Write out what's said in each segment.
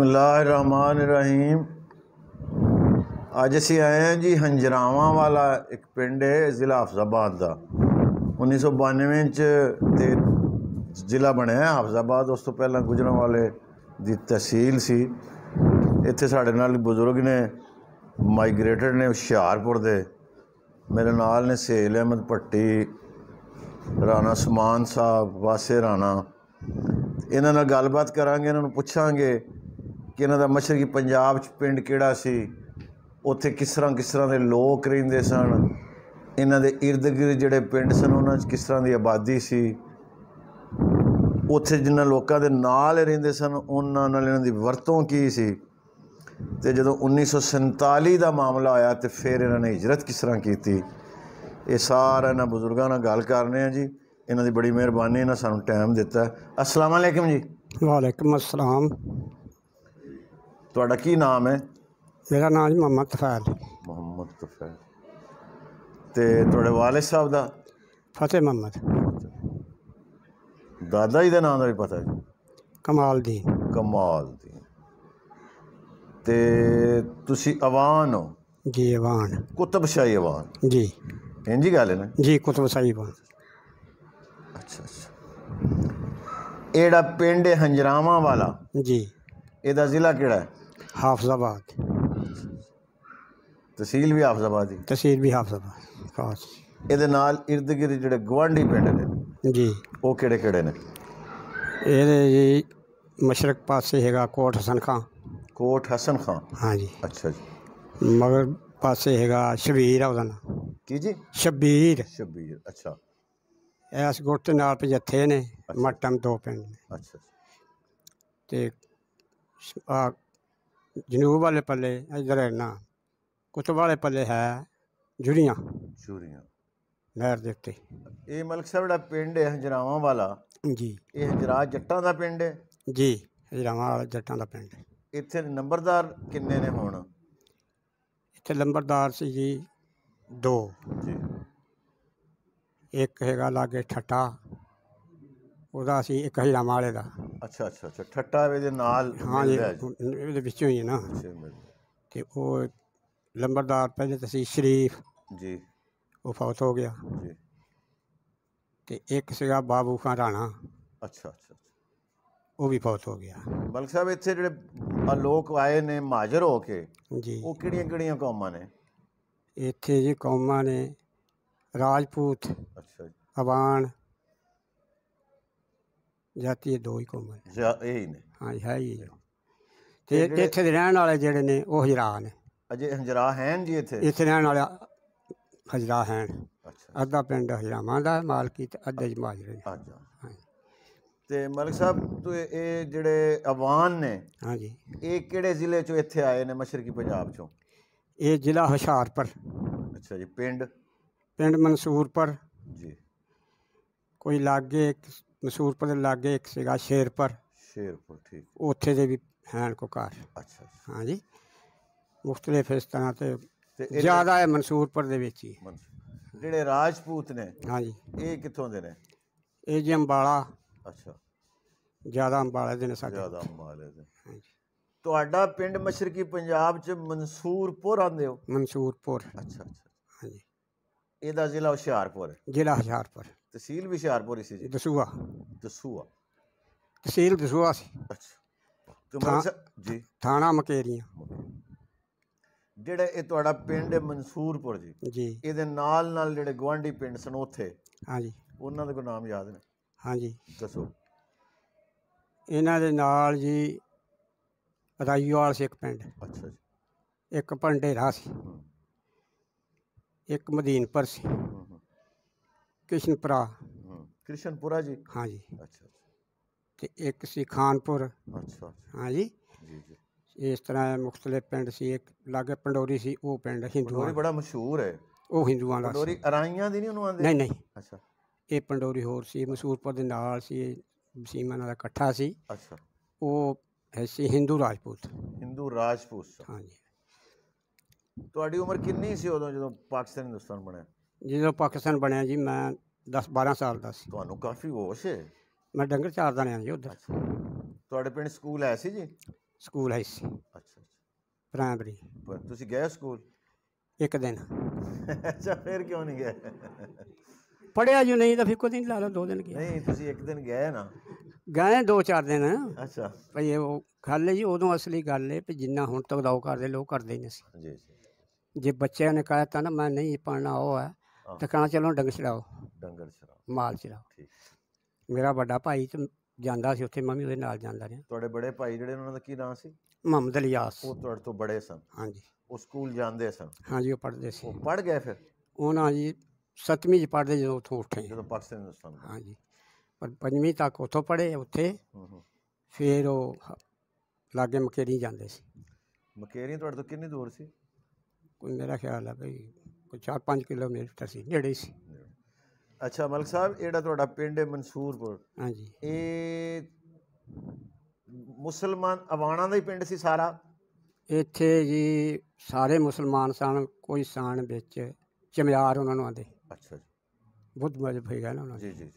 बसमीम अज अस आए हैं जी हंजराव वाला एक पिंड है ज़िला हफजाबाद का उन्नीस सौ बानवे चे जिला बनया हफजाबाद उस तो पहला गुजर वाले की तहसील सी इत बजुर्ग ने माइग्रेट ने हशियारपुर के मेरे नाल ने सहेल अहमद भट्टी राणा समान साहब वासे राणा इन्हों गलबात करा इन्हों पुछा ਕਿ ਇਹਨਾਂ ਦਾ ਮਸ਼ਰਕੀ ਪੰਜਾਬ 'ਚ ਪਿੰਡ ਕਿਹੜਾ ਸੀ ਉੱਥੇ ਕਿਸ ਤਰ੍ਹਾਂ ਕਿਸ ਤਰ੍ਹਾਂ ਦੇ ਲੋਕ ਰਹਿੰਦੇ ਸਨ ਇਹਨਾਂ ਦੇ ird gird ਜਿਹੜੇ ਪਿੰਡ ਸਨ ਉਹਨਾਂ 'ਚ ਕਿਸ ਤਰ੍ਹਾਂ ਦੀ ਆਬਾਦੀ ਸੀ ਉੱਥੇ ਜਿੰਨਾ ਲੋਕਾਂ ਦੇ ਨਾਲ ਰਹਿੰਦੇ ਸਨ ਉਹਨਾਂ ਨਾਲ ਇਹਨਾਂ ਦੀ ਵਰਤੋਂ ਕੀ ਸੀ ਤੇ ਜਦੋਂ 1947 ਦਾ ਮਾਮਲਾ ਆਇਆ ਤੇ ਫਿਰ ਇਹਨਾਂ ਨੇ ਹਿਜਰਤ ਕਿਸ ਤਰ੍ਹਾਂ ਕੀਤੀ ਇਹ ਸਾਰਾ ਇਹਨਾਂ ਬਜ਼ੁਰਗਾਂ ਨਾਲ ਗੱਲ ਕਰਨੇ ਆ ਜੀ ਇਹਨਾਂ ਦੀ ਬੜੀ ਮਿਹਰਬਾਨੀ ਇਹਨਾਂ ਸਾਨੂੰ ਟਾਈਮ ਦਿੱਤਾ ਅਸਲਾਮ ਅਲੈਕਮ ਜੀ ਵਾਲੇਕਮ ਅਸਲਾਮ ਤੁਹਾਡਾ ਕੀ ਨਾਮ ਹੈ ਮੇਰਾ ਨਾਮ ਜੀ ਮੁਹੰਮਦ ਤਫੈਲ ਮੁਹੰਮਦ ਤਫੈਲ ਤੇ ਤੁਹਾਡੇ ਵਾਲਿਦ ਸਾਹਿਬ ਦਾ ਫਤਿਹ ਮੁਹੰਮਦ ਦਾਦਾ ਜੀ ਦਾ ਨਾਮ ਦਾ ਵੀ ਪਤਾ ਜੀ ਕਮਾਲ ਦੀ ਕਮਾਲ ਦੀ ਤੇ ਤੁਸੀਂ ਆਵਾਨ ਹੋ ਜੀ ਆਵਾਨ ਕੁਤਬ ਸ਼ਾਹੀ ਆਵਾਨ ਜੀ ਇੰਜੀ ਗੱਲ ਹੈ ਨਾ ਜੀ ਕੁਤਬ ਸ਼ਾਹੀ ਆਵਾਨ ਅੱਛਾ ਅੱਛਾ ਇਹੜਾ ਪਿੰਡ ਹੰਜਰਾਵਾਂ ਵਾਲਾ ਜੀ ਇਹਦਾ ਜ਼ਿਲ੍ਹਾ ਕਿਹੜਾ ਹੈ ਹਾਫਜ਼ਾਬਾਦ ਤਹਿਸੀਲ ਵੀ ਹਾਫਜ਼ਾਬਾਦ ਦੀ ਤਹਿਸੀਲ ਵੀ ਹਾਫਜ਼ਾਬਾਦ ਖਾਸ ਇਹਦੇ ਨਾਲ ird gird ਜਿਹੜੇ ਗਵਾਂਢੀ ਪਿੰਡ ਨੇ ਜੀ ਉਹ ਕਿਹੜੇ ਕਿਹੜੇ ਨੇ ਇਹਦੇ ਜੀ ਮਸ਼ਰਕ ਪਾਸੇ ਹੈਗਾ ਕੋਟ ਹਸਨ ਖਾਂ ਕੋਟ ਹਸਨ ਖਾਨ ਹਾਂਜੀ ਅੱਛਾ ਜੀ ਮਗਰ ਪਾਸੇ ਹੈਗਾ ਸ਼ਬੀਰ ਆ ਉਹਦਾ ਨਾਮ ਕੀ ਜੀ ਸ਼ਬੀਰ ਸ਼ਬੀਰ ਅੱਛਾ ਇਸ ਗੁੱਟ ਦੇ ਨਾਲ ਜੱਥੇ ਨੇ ਮਟਮ ਦੋ ਪਿੰਡ ਨੇ ਅੱਛਾ ਤੇ ਆ ਜਨੂਬ ਵਾਲੇ ਪੱਲੇ ਇਧਰ ਹੈ ਨਾ ਕੁਤਬ ਵਾਲੇ ਪੱਲੇ ਹੈ ਜੁੜੀਆਂ ਸ਼ੂਰੀਆਂ ਨਹਿਰ ਦੇ ਉੱਤੇ ਇਹ ਮਲਕ ਸਾਹਿਬ ਦਾ ਪਿੰਡ ਹੈ ਹਜਰਾਵਾਂ ਵਾਲਾ ਜੀ ਇਹ ਹਜਰਾ ਜੱਟਾਂ ਦਾ ਪਿੰਡ ਹੈ ਜੀ ਹਜਰਾਵਾਂ ਵਾਲਾ ਜੱਟਾਂ ਦਾ ਪਿੰਡ ਇੱਥੇ ਨੰਬਰਦਾਰ ਕਿੰਨੇ ਨੇ ਹੁਣ ਇੱਥੇ ਨੰਬਰਦਾਰ ਸੀ ਜੀ ਦੋ ਜੀ ਇੱਕ ਹੈਗਾ ਲਾਗੇ ਠੱਟਾ ਉਹਦਾ ਸੀ ਇੱਕ ਹਜਰਾਵਾਂ ਵਾਲੇ ਦਾ ਅੱਛਾ ਅੱਛਾ ਅੱਛਾ ਠੱਟਾ ਵੇ ਦੇ ਨਾਲ ਹਾਂ ਜੀ ਇਹਦੇ ਵਿੱਚ ਹੋਈ ਹੈ ਨਾ ਤੇ ਉਹ ਲੰਬਰਦਾਰ ਪਹਿਲੇ ਤਾਂ ਸ਼ਰੀਫ ਜੀ ਉਹ ਫੌਤ ਹੋ ਗਿਆ ਜੀ ਤੇ ਇੱਕ ਸੀਗਾ ਬਾਬੂ ਖਾਂ ਰਾਣਾ ਅੱਛਾ ਅੱਛਾ ਉਹ ਵੀ ਫੌਤ ਹੋ ਗਿਆ ਮਲਕ ਸਾਹਿਬ ਇੱਥੇ ਜਿਹੜੇ ਆ ਲੋਕ ਆਏ ਨੇ ਮਾਜਰ ਹੋ ਕੇ ਜੀ ਉਹ ਕਿਹੜੀਆਂ ਕਿਹੜੀਆਂ ਕੌਮਾਂ ਨੇ ਇੱਥੇ ਜੀ ਕੌਮਾਂ ਨੇ ਰਾਜਪੂਤ ਅੱਛਾ ਜੀ ਅਵਾਨ ਜਾਤੀ ਦੋ ਹੀ ਕੌਮਾਂ ਹੈ। ਇਹ ਹੀ ਨੇ ਹਾਂਜੀ ਹੈ ਹੀ ਤੇ ਇੱਥੇ ਦੇ ਰਹਿਣ ਵਾਲੇ ਜਿਹੜੇ ਨੇ ਉਹ ਹਜਰਾ ਨੇ ਅਜੇ ਹਜਰਾ ਹੈਨ ਜੀ ਇੱਥੇ ਇੱਥੇ ਰਹਿਣ ਵਾਲਾ ਹਜਰਾ ਹਨ ਅੱਛਾ ਅੱਧਾ ਪਿੰਡ ਹਜਰਾਵਾਂ ਦਾ ਮਾਲਕੀ ਤੇ ਅੱਧੇ ਚ ਦੇ। ਅੱਛਾ ਤੇ ਮਲਕ ਸਾਹਿਬ ਤੋ ਇਹ ਜਿਹੜੇ ਅਵਾਨ ਨੇ ਹਾਂਜੀ ਇਹ ਕਿਹੜੇ ਜ਼ਿਲ੍ਹੇ ਚੋਂ ਇੱਥੇ ਆਏ ਨੇ ਮਸ਼ਰਕੀ ਪੰਜਾਬ ਚੋਂ ਇਹ ਜ਼ਿਲ੍ਹਾ ਹਸ਼ਾਰਪੁਰ ਅੱਛਾ ਜੀ ਪਿੰਡ ਪਿੰਡ ਮਨਸੂਰਪੁਰ ਜੀ ਕੋਈ ਲਾਗੇ मसूरपुर ਦੇ ਲਾਗੇ ਇੱਕ ਸੀਗਾ ਸ਼ੇਰਪੁਰ ਸ਼ੇਰਪੁਰ ਠੀਕ ਉੱਥੇ ਦੇ ਵੀ ਹੈਣ ਕੋ ਘਰ ਅੱਛਾ ਹਾਂਜੀ ਮੁxtਲਿਫ ਇਸ ਤਰ੍ਹਾਂ ਤੇ ਜ਼ਿਆਦਾ ਹੈ ਮਨਸੂਰਪੁਰ ਦੇ ਵਿੱਚ ਹੀ ਜਿਹੜੇ ਰਾਜਪੂਤ ਨੇ ਹਾਂਜੀ ਇਹ ਕਿੱਥੋਂ ਦੇ ਨੇ ਇਹ ਜੀ ਅੰਬਾਲਾ ਅੱਛਾ ਜ਼ਿਆਦਾ ਅੰਬਾਲੇ ਦੇ ਨੇ ਸਾਡੇ ਜਿਆਦਾ ਅੰਬਾਲੇ ਦੇ ਹਾਂਜੀ। ਤੁਹਾਡਾ ਪਿੰਡ ਮਸ਼ਰਕੀ ਪੰਜਾਬ ਚ ਮਨਸੂਰਪੁਰ ਆਂਦੇ ਹੋ ਮਨਸੂਰਪੁਰ ਅੱਛਾ ਅੱਛਾ ਹਾਂਜੀ ਇਹਦਾ ਜ਼ਿਲ੍ਹਾ ਹੁਸ਼ਿਆਰਪੁਰ ਜ਼ਿਲ੍ਹਾ ਹੁਸ਼ਿਆਰਪੁਰ ਤਹਿਸੀਲ ਵੀ ਹੁਸ਼ਿਆਰਪੁਰ ਸੀ ਜੀ ਦਸੂਆ ਦਸੂਆ ਤਹਿਸੀਲ ਦਸੂਆ ਸੀ ਅੱਛਾ ਜੀ ਥਾਣਾ ਮਕੇਰੀਆਂ ਜਿਹੜਾ ਇਹ ਤੁਹਾਡਾ ਪਿੰਡ ਹੈ ਮਨਸੂਰਪੁਰ ਜੀ ਜੀ ਇਹਦੇ ਨਾਲ ਨਾਲ ਜਿਹੜੇ ਗਵਾਂਡੀ ਪਿੰਡ ਸਨ ਉੱਥੇ ਹਾਂਜੀ ਉਹਨਾਂ ਦੇ ਕੋ ਨਾਮ ਯਾਦ ਨੇ ਹਾਂਜੀ ਦੱਸੋ ਇਹਨਾਂ ਦੇ ਨਾਲ ਜੀ ਰਾਈਵਾਲ ਸੀ ਇੱਕ ਪਿੰਡ ਅੱਛਾ ਜੀ ਇੱਕ ਭੰਡੇਰਾ ਸੀ ਇੱਕ ਮਦੀਨਪੁਰ ਸੀ ਕ੍ਰਿਸ਼ਨਪੁਰਾ ਕ੍ਰਿਸ਼ਨਪੁਰਾ ਜੀ ਹਾਂ ਜੀ ਅੱਛਾ ਤੇ ਇੱਕ ਸੀ ਖਾਨਪੁਰ ਅੱਛਾ ਹਾਂ ਜੀ ਜੀ ਜੀ ਇਸ ਤਰ੍ਹਾਂ ਮੁਖਤਲਿਫ ਪਿੰਡ ਸੀ ਇੱਕ ਲਾਗੇ ਪੰਡੋਰੀ ਸੀ ਉਹ ਪਿੰਡ ਹਿੰਦੂ ਪੰਡੋਰੀ ਬੜਾ ਮਸ਼ਹੂਰ ਹੈ ਉਹ ਹਿੰਦੂਆਂ ਦਾ ਪੰਡੋਰੀ ਅਰਾਈਆਂ ਦੀ ਨਹੀਂ ਉਹਨੂੰ ਆਂਦੇ ਨਹੀਂ ਨਹੀਂ ਅੱਛਾ ਇਹ ਪੰਡੋਰੀ ਹੋਰ ਸੀ ਮਸੂਰਪੁਰ ਦੇ ਨਾਲ ਸੀ ਸੀਮਾ ਨਾਲ ਇਕੱਠਾ ਸੀ ਅੱਛਾ ਉਹ ਐਸੀ ਹਿੰਦੂ ਰਾਜਪੂਤ ਹਿੰਦੂ ਰਾਜਪੂਤ ਹਾਂ ਜੀ ਤੁਹਾਡੀ ਉਮਰ ਕਿੰਨੀ ਸੀ ਉਦੋਂ ਜਦੋਂ ਪਾਕਿਸਤਾਨ ਹਿੰਦੁਸਤਾਨ ਬਣਿਆ ਜਦੋਂ ਪਾਕਿਸਤਾਨ ਬਣਿਆ ਜੀ ਮੈਂ 10 12 ਸਾਲ ਦਾ ਸੀ ਤੁਹਾਨੂੰ ਕਾਫੀ ਹੋਸ਼ ਹੈ ਮੈਂ ਡੰਗਰ ਚਾਰਦਾ ਰਿਹਾ ਜੀ ਉੱਧਰ ਤੁਹਾਡੇ ਪਿੰਡ ਸਕੂਲ ਹੈ ਸੀ ਜੀ ਸਕੂਲ ਹੈ ਸੀ ਅੱਛਾ ਪ੍ਰਾਇਮਰੀ ਤੁਸੀਂ ਗਏ ਸਕੂਲ ਇੱਕ ਦਿਨ ਅੱਛਾ ਫਿਰ ਕਿਉਂ ਨਹੀਂ ਗਏ ਪੜਿਆ ਜੂ ਨਹੀਂ ਤਾਂ ਫਿਰ ਕੋਈ ਦਿਨ ਲਾ ਲਓ ਦੋ ਦਿਨ ਗਿਆ ਨਹੀਂ ਤੁਸੀਂ ਇੱਕ ਦਿਨ ਗਏ ਨਾ ਗਏ ਦੋ ਚਾਰ ਦਿਨ ਅੱਛਾ ਭਈ ਉਹ ਖੱਲ ਜੀ ਉਦੋਂ ਅਸਲੀ ਗੱਲ ਹੈ ਕਿ ਜਿੰਨਾ ਹੁਣ ਤੱਕ ਦਾਉ ਕਰਦੇ ਲੋਕ ਕਰਦੇ ਨਹੀਂ ਸੀ ਜੀ ਜੀ ਜੇ ਬੱਚਿਆਂ ਨੇ ਕਹਿਤਾ ਨਾ ਮੈਂ ਨਹੀਂ ਪੜਨਾ ਉਹ ਹੈ ਹਾਂ ਕਹਾਂ ਚਲੋ ਡੰਗਰ ਛੜਾਓ ਡੰਗਰ ਛੜਾਓ ਮਾਲ ਛੜਾਓ ਠੀਕ ਮੇਰਾ ਵੱਡਾ ਭਾਈ ਤੇ ਜਾਂਦਾ ਸੀ ਉੱਥੇ ਮੰਮੀ ਉਹਦੇ ਨਾਲ ਜਾਂਦਾ ਰਿਹਾ ਤੁਹਾਡੇ ਬੜੇ ਭਾਈ ਜਿਹੜੇ ਉਹਨਾਂ ਦਾ ਕੀ ਨਾਮ ਸੀ ਮੁਹੰਮਦ ਅਲੀਆਸ ਉਹ ਤੁਹਾਡੇ ਤੋਂ ਬੜੇ ਸਨ ਹਾਂਜੀ ਉਹ ਸਕੂਲ ਜਾਂਦੇ ਸਨ ਹਾਂਜੀ ਉਹ ਪੜ੍ਹਦੇ ਸੀ ਉਹ ਪੜ੍ਹ ਗਏ ਫਿਰ ਉਹਨਾਂ ਜੀ 7ਵੀਂ ਚ ਪੜ੍ਹਦੇ ਜਦੋਂ ਉੱਥੋਂ ਉੱਠੇ ਜਦੋਂ ਪਾਕਿਸਤਾਨ ਸਨ ਹਾਂਜੀ ਪਰ 5ਵੀਂ ਤੱਕ ਉੱਥੋਂ ਪੜ੍ਹੇ ਉੱਥੇ ਫਿਰ ਉਹ ਲਾਗੇ ਮਕੇਰੀ ਜਾਂਦੇ ਸੀ ਮਕੇਰੀ ਤੁਹਾਡੇ ਤੋਂ ਕਿੰਨੀ ਦੂਰ ਸੀ ਕੋਈ ਮੇਰਾ ਖਿਆਲ ਆ ਭਈ ਕੋਈ 4-5 ਕਿਲੋਮੀਟਰ ਸੀ ਨੇੜੇ ਸੀ ਅੱਛਾ ਮਲਕ ਸਾਹਿਬ ਜਿਹੜਾ ਤੁਹਾਡਾ ਪਿੰਡ ਹੈ ਮਨਸੂਰਪੁਰ ਹਾਂਜੀ ਇਹ ਮੁਸਲਮਾਨ ਅਵਾਣਾ ਦਾ ਹੀ ਪਿੰਡ ਸੀ ਸਾਰਾ ਇੱਥੇ ਜੀ ਸਾਰੇ ਮੁਸਲਮਾਨ ਸਨ ਕੋਈ ਸਾਨ ਵਿੱਚ ਚਮਿਆਰ ਉਹਨਾਂ ਨੂੰ ਆਂਦੇ ਅੱਛਾ ਜੀ ਬੁੱਧ ਭਈ ਗਿਆ ਨਾ ਉਹਨਾਂ ਜੀ ਜੀ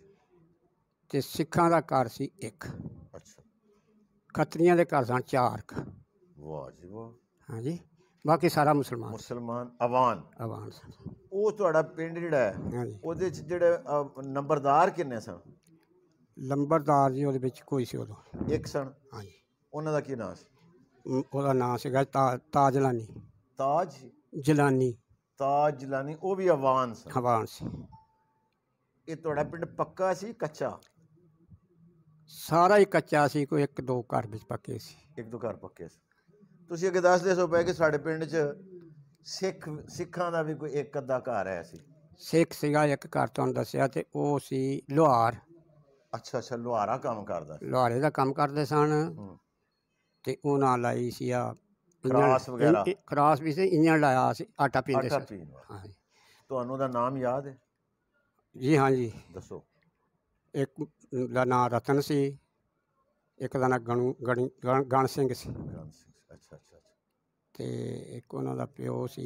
ਤੇ ਸਿੱਖਾਂ ਦਾ ਘਰ ਸੀ ਇੱਕ ਅੱਛਾ ਖੱਤਰੀਆਂ ਦੇ ਘਰ ਸਨ ਚਾਰ ਵਾਹ ਜੀ ਵਾਹ ਹਾਂਜੀ ਬਾਕੀ ਸਾਰਾ ਮੁਸਲਮਾਨ ਮੁਸਲਮਾਨ ਆਵਾਨ ਆਵਾਨ ਉਹ ਤੁਹਾਡਾ ਪਿੰਡ ਜਿਹੜਾ ਉਹਦੇ ਵਿੱਚ ਜਿਹੜੇ ਨੰਬਰਦਾਰ ਕਿੰਨੇ ਸਨ ਨੰਬਰਦਾਰ ਜੀ ਉਹਦੇ ਵਿੱਚ ਕੋਈ ਸੀ ਉਦੋਂ ਇੱਕ ਸਨ ਹਾਂਜੀ ਉਹਨਾਂ ਦਾ ਕੀ ਨਾਮ ਸੀ ਉਹਦਾ ਨਾਮ ਸੀਗਾ ਤਾ- ਤਾਜਲਾਨੀ ਤਾਜ ਜਲਾਨੀ ਤਾਜ ਜਲਾਨੀ ਉਹ ਵੀ ਆਵਾਨ ਸਨ ਹਵਾਨ ਸੀ ਇਹ ਤੁਹਾਡਾ ਪਿੰਡ ਪੱਕਾ ਸੀ ਕੱਚਾ ਸਾਰਾ ਹੀ ਕੱਚਾ ਸੀ ਕੋਈ ਇੱਕ ਦੋ ਘਰ ਵਿੱਚ ਪੱਕੇ ਸੀ ਇੱਕ ਦੋ ਘਰ ਪੱਕੇ ਸੀ ਤੁਸੀਂ ਅੱਗੇ ਦੇ ਸੋ ਪਏ ਕਿ ਸਾਡੇ ਪਿੰਡ 'ਚ ਸਿੱਖ ਸਿੱਖਾਂ ਦਾ ਵੀ ਕੋਈ ਇੱਕ ਅੱਧਾ ਘਰ ਆਇਆ ਸੀ ਸਿੱਖ ਸੀਗਾ ਇੱਕ ਘਰ ਤੁਹਾਨੂੰ ਦੱਸਿਆ ਤੇ ਉਹ ਸੀ ਲੋਹਾਰ ਅੱਛਾ ਅੱਛਾ ਲੁਹਾਰਾ ਕੰਮ ਕਰਦਾ ਸੀ ਲੋਹਾਰੇ ਦਾ ਕੰਮ ਕਰਦੇ ਸਨ ਤੇ ਉਹ ਨਾਲ ਲਾਈ ਸੀ ਆ ਕਰਾਸ ਵਗੈਰਾ। ਕਰਾਸ ਵੀ ਸੀ ਇੰਨਾ ਲਾਇਆ ਸੀ ਆਟਾ ਪੀਂਦੇ ਸੀ ਹਾਂ ਤੁਹਾਨੂੰ ਉਹਦਾ ਨਾਮ ਯਾਦ ਹੈ ਜੀ ਹਾਂ ਜੀ ਦੱਸੋ ਇੱਕ ਦਾ ਨਾਮ ਰਤਨ ਸੀ ਇੱਕ ਦਾ ਨਾਮ ਗਣੂ ਗਣ ਗਣ ਸਿੰਘ ਸੀ ਗਣ ਸਿੰਘ ਅੱਛਾ ਅੱਛਾ ਅੱਛਾ ਤੇ ਇੱਕ ਉਹਨਾਂ ਦਾ ਪਿਓ ਸੀ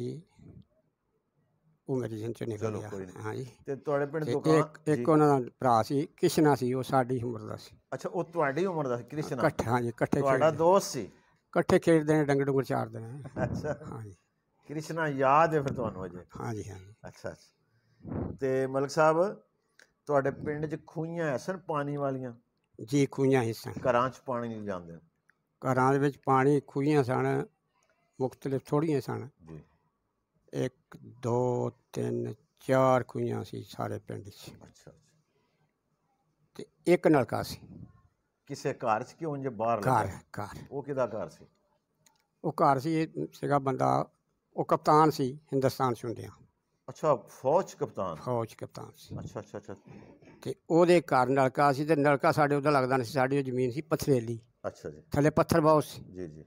ਉਹ ਮੇਰੀ ਜਿੰਦ ਚ ਨਿਕਲ ਗਿਆ ਹਾਂਜੀ ਤੇ ਤੁਹਾਡੇ ਪਿੰਡ ਤੋਂ ਇੱਕ ਇੱਕ ਉਹਨਾਂ ਦਾ ਭਰਾ ਸੀ ਕਿਸ਼ਨਾ ਸੀ ਉਹ ਸਾਡੀ ਉਮਰ ਦਾ ਸੀ ਅੱਛਾ ਉਹ ਤੁਹਾਡੀ ਉਮਰ ਦਾ ਸੀ, ਕ੍ਰਿਸ਼ਨਾ ਇਕੱਠੇ ਹਾਂਜੀ ਇਕੱਠੇ ਤੁਹਾਡਾ ਦੋਸਤ ਸੀ ਇਕੱਠੇ ਖੇਡਦੇ ਨੇ ਡੰਗਰ ਡੁੰਗਰ ਚਾਰਦੇ ਨੇ ਅੱਛਾ ਹਾਂਜੀ ਕ੍ਰਿਸ਼ਨਾ ਯਾਦ ਹੈ ਫਿਰ ਤੁਹਾਨੂੰ ਅਜੇ ਹਾਂਜੀ ਹਾਂਜੀ ਅੱਛਾ ਅੱਛਾ ਤੇ ਮਲਕ ਸਾਹਿਬ ਤੁਹਾਡੇ ਪਿੰਡ 'ਚ ਖੂਹੀਆਂ ਐ ਸਨ ਪਾਣੀ ਵਾਲੀਆਂ ਜੀ ਹੀ ਹਿੱਸਾ ਘਰਾਂ 'ਚ ਪਾਣੀ ਨਹੀਂ ਜਾਂਦੇ ਘਰਾਂ ਦੇ ਵਿੱਚ ਪਾਣੀ ਖੂਹੀਆਂ ਸਨ ਮੁਖਤਲਿਫ ਥੋੜੀਆਂ ਸਨ ਜੀ 1 2 3 4 ਖੂਹੀਆਂ ਸੀ ਸਾਰੇ ਪਿੰਡ 'ਚ ਅੱਛਾ ਤੇ ਇੱਕ ਨਲਕਾ ਸੀ ਕਿਸੇ ਘਰ 'ਚ ਕਿਉਂ ਜੇ ਬਾਹਰ ਘਰ ਘਰ ਉਹ ਕਿਹਦਾ ਘਰ ਸੀ ਉਹ ਘਰ ਸੀ ਇਹ ਸੀਗਾ ਬੰਦਾ ਉਹ ਕਪਤਾਨ ਸੀ ਹਿੰਦੁਸਤਾਨ ਚੁੰਦਿਆਂ ਅੱਛਾ ਫੌਜ ਕਪਤਾਨ ਫੌਜ ਕਪਤਾਨ ਸੀ ਅੱਛਾ ਅੱਛਾ ਅੱਛਾ ਤੇ ਉਹਦੇ ਘਰ ਨਲਕਾ ਸੀ ਤੇ ਨਲਕਾ ਸਾਡੇ ਉਧਰ ਲੱਗਦਾ ਨਹੀਂ ਸੀ ਸਾਡੀ ਉਹ ਜ਼ਮੀਨ ਸੀ ਪਥਰੇਲੀ ਅੱਛਾ ਜੀ ਥੱਲੇ ਪੱਥਰ ਬਹੁਤ ਸੀ ਜੀ ਜੀ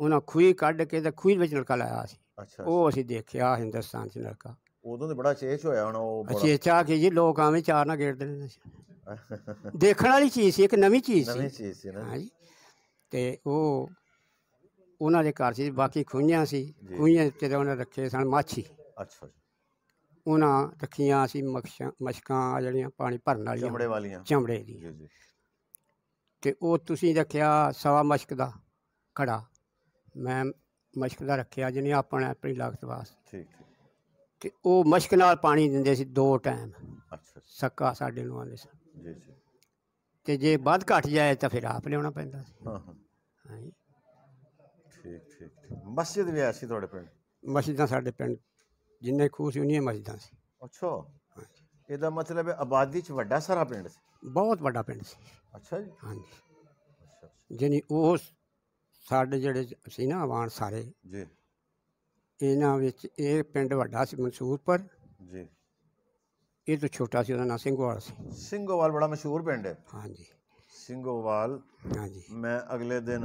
ਉਹਨਾਂ ਖੂਹੀ ਕੱਢ ਕੇ ਤੇ ਖੂਹੀ ਵਿੱਚ ਨਲਕਾ ਲਾਇਆ ਸੀ ਅੱਛਾ ਉਹ ਅਸੀਂ ਦੇਖਿਆ ਹਿੰਦੁਸਤਾਨ 'ਚ ਨਲਕਾ ਉਦੋਂ ਤੇ ਬੜਾ ਚੇਚ ਹੋਇਆ ਹੁਣ ਉਹ ਬੜਾ ਚੇਚ ਆ ਕੇ ਜੀ ਲੋਕ ਆਵੇਂ ਚਾਰ ਨਾ ਗੇੜ ਦਿੰਦੇ ਸੀ ਦੇਖਣ ਵਾਲੀ ਚੀਜ਼ ਸੀ ਇੱਕ ਨਵੀਂ ਚੀਜ਼ ਸੀ ਨਵੀਂ ਚੀਜ਼ ਸੀ ਨਾ ਹਾਂਜੀ ਤੇ ਉਹ ਉਹਨਾਂ ਦੇ ਘਰ ਸੀ ਬਾਕੀ ਖੂਹੀਆਂ ਸੀ ਖੂਹੀਆਂ ਤੇ ਉਹਨਾਂ ਰੱਖੇ ਸਨ ਮਾਛੀ ਅੱਛਾ ਜੀ ਉਹਨਾਂ ਰੱਖੀਆਂ ਸੀ ਮਖਸ਼ਾਂ ਮਸ਼ਕਾਂ ਜਿਹੜੀਆਂ ਪਾਣੀ ਭਰਨ ਵਾਲੀਆਂ ਚਮੜੇ ਵਾਲੀਆਂ ਚਮੜੇ ਦੀ ਜੀ ਜੀ ਤੇ ਉਹ ਤੁਸੀਂ ਰੱਖਿਆ ਸਵਾ ਮਸ਼ਕ ਦਾ ਖੜਾ ਮੈਂ ਮਸ਼ਕ ਦਾ ਰੱਖਿਆ ਜਿਹਨੇ ਆਪਣੇ ਆਪਣੀ ਲਾਗਤ ਵਾਸ ਠੀਕ ਤੇ ਉਹ ਮਸ਼ਕ ਨਾਲ ਪਾਣੀ ਦਿੰਦੇ ਸੀ ਦੋ ਟਾਈਮ ਅੱਛਾ ਸੱਕਾ ਸਾਡੇ ਨੂੰ ਆਉਂਦੇ ਸੀ ਜੀ ਜੀ ਤੇ ਜੇ ਵੱਧ ਘਟ ਜਾਏ ਤਾਂ ਫਿਰ ਆਪ ਲਿਆਉਣਾ ਪੈਂਦਾ ਸੀ ਹਾਂ ਹਾਂ ਠੀਕ ਠੀਕ ਮਸਜਿਦ ਵੀ ਆਸੀ ਤੁਹਾਡੇ ਪਿੰਡ ਮਸਜਿਦਾਂ ਸਾਡੇ ਪਿੰਡ ਜਿੰਨੇ ਖੂਸ ਸੀ ਉਨੀਆਂ ਮਸਜਿਦਾਂ ਸੀ ਅੱਛਾ ਇਹਦਾ ਮਤਲਬ ਹੈ ਆਬਾਦੀ 'ਚ ਵੱਡਾ ਸਾਰਾ ਪਿੰਡ ਸੀ ਬਹੁਤ ਵੱਡਾ ਪਿੰਡ ਸੀ ਅੱਛਾ ਜੀ ਹਾਂਜੀ ਅੱਛਾ ਜਾਣੀ ਉਹ ਸਾਡੇ ਜਿਹੜੇ ਸੀ ਨਾ ਆਵਾਨ ਸਾਰੇ ਜੀ ਇਹਨਾਂ ਵਿੱਚ ਇਹ ਪਿੰਡ ਵੱਡਾ ਸੀ ਮਨਸੂਰਪੁਰ ਜੀ ਇਹ ਤੋਂ ਛੋਟਾ ਸੀ ਉਹਦਾ ਨਾਂ ਸਿੰਘੋਵਾਲ ਸੀ ਸਿੰਘੋਵਾਲ ਬੜਾ ਮਸ਼ਹੂਰ ਪਿੰਡ ਹੈ ਹਾਂਜੀ ਸਿੰਘੋਵਾਲ ਹਾਂਜੀ ਮੈਂ ਅਗਲੇ ਦਿਨ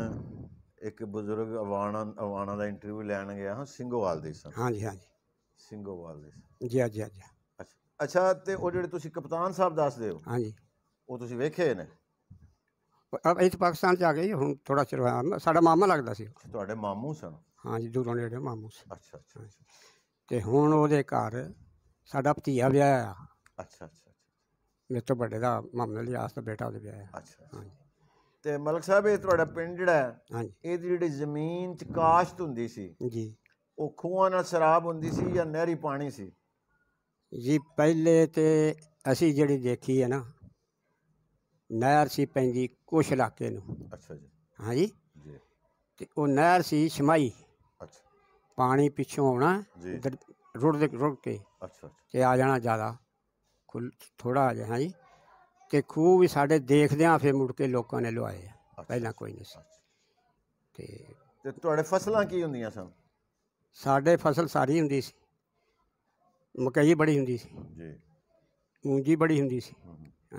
ਇੱਕ ਬਜ਼ੁਰਗ ਆਵਾਨਾ ਆਵਾਨਾ ਦਾ ਇੰਟਰਵਿਊ ਲੈਣ ਗਿਆ ਹਾਂ ਸਿੰਘੋਵਾਲ ਦੇ ਸਨ ਹਾਂਜੀ ਹਾਂਜੀ ਸਿੰਘੋਵਾਲ ਦੇ ਸਨ ਜੀ ਜੀ ਜੀ ਅੱਛਾ ਤੇ ਉਹ ਜਿਹੜੇ ਤੁਸੀਂ ਕਪਤਾਨ ਸਾਹਿਬ ਦੱਸਦੇ ਹੋ ਹਾਂਜੀ ਉਹ ਤੁਸੀਂ ਵੇਖੇ ਨੇ ਅਬ ਇਹ ਪਾਕਿਸਤਾਨ ਚ ਆ ਗਏ ਹੁਣ ਥੋੜਾ ਚਿਰ ਹੋਇਆ ਸਾਡਾ ਮਾਮਾ ਲੱਗਦਾ ਸੀ ਤੁਹਾਡੇ ਮਾਮੂ ਸਨ ਹਾਂਜੀ ਦੂਰੋਂ ਨੇੜੇ ਮਾਮੂ ਸੀ ਅੱਛਾ ਅੱਛਾ ਤੇ ਹੁਣ ਉਹਦੇ ਘਰ ਸਾਡਾ ਭਤੀਆ ਵਿਆਹ ਆ ਅੱਛਾ ਅੱਛਾ ਮੇਰੇ ਤੋਂ ਵੱਡੇ ਦਾ ਮਾਮੇ ਲਿਆਸ ਦਾ ਬੇਟਾ ਉਹਦੇ ਵਿਆਹ ਆ ਅੱਛਾ ਹਾਂਜੀ ਤੇ ਮਲਕ ਸਾਹਿਬ ਇਹ ਤੁਹਾਡਾ ਪਿੰਡ ਜਿਹੜਾ ਹੈ ਹਾਂਜੀ ਇਹਦੀ ਜਿਹੜੀ ਜ਼ਮੀਨ ਚ ਕਾਸ਼ਤ ਹੁੰਦੀ ਸੀ ਜੀ ਉਹ ਖੂਹਾਂ ਨਾਲ ਸ਼ਰਾਬ ਹੁੰਦੀ ਸੀ ਜਾਂ ਨਹਿਰੀ ਪਾਣੀ ਸੀ ਜੀ ਪਹਿਲੇ ਤੇ ਅਸੀਂ ਜਿਹੜੀ ਦੇਖੀ ਹੈ ਨਾ ਨਹਿਰ ਸੀ ਪੈਂਦੀ ਕੁਛ ਇਲਾਕੇ ਨੂੰ ਅੱਛਾ ਜੀ ਹਾਂ ਜੀ ਤੇ ਉਹ ਨਹਿਰ ਸੀ ਸ਼ਮਾਈ ਅੱਛਾ ਪਾਣੀ ਪਿੱਛੋਂ ਆਉਣਾ ਰੁੜ ਦੇ ਰੁੜ ਕੇ ਅੱਛਾ ਅੱਛਾ ਤੇ ਆ ਜਾਣਾ ਜ਼ਿਆਦਾ ਖੁੱਲ ਥੋੜਾ ਆ ਜਾ ਹਾਂ ਜੀ ਤੇ ਖੂਹ ਵੀ ਸਾਡੇ ਦੇਖਦਿਆਂ ਫੇ ਮੁੜ ਕੇ ਲੋਕਾਂ ਨੇ ਲਵਾਏ ਪਹਿਲਾਂ ਕੋਈ ਨਹੀਂ ਸੀ ਤੇ ਤੇ ਤੁਹਾਡੇ ਫਸਲਾਂ ਕੀ ਹੁੰਦੀਆਂ ਸਨ ਸਾਡੇ ਫਸਲ ਸਾਰੀ ਹੁੰਦੀ ਸੀ ਮਕਈ ਬੜੀ ਹੁੰਦੀ ਸੀ ਜੀ ਮੂੰਜੀ ਬੜੀ ਹੁੰਦੀ ਸੀ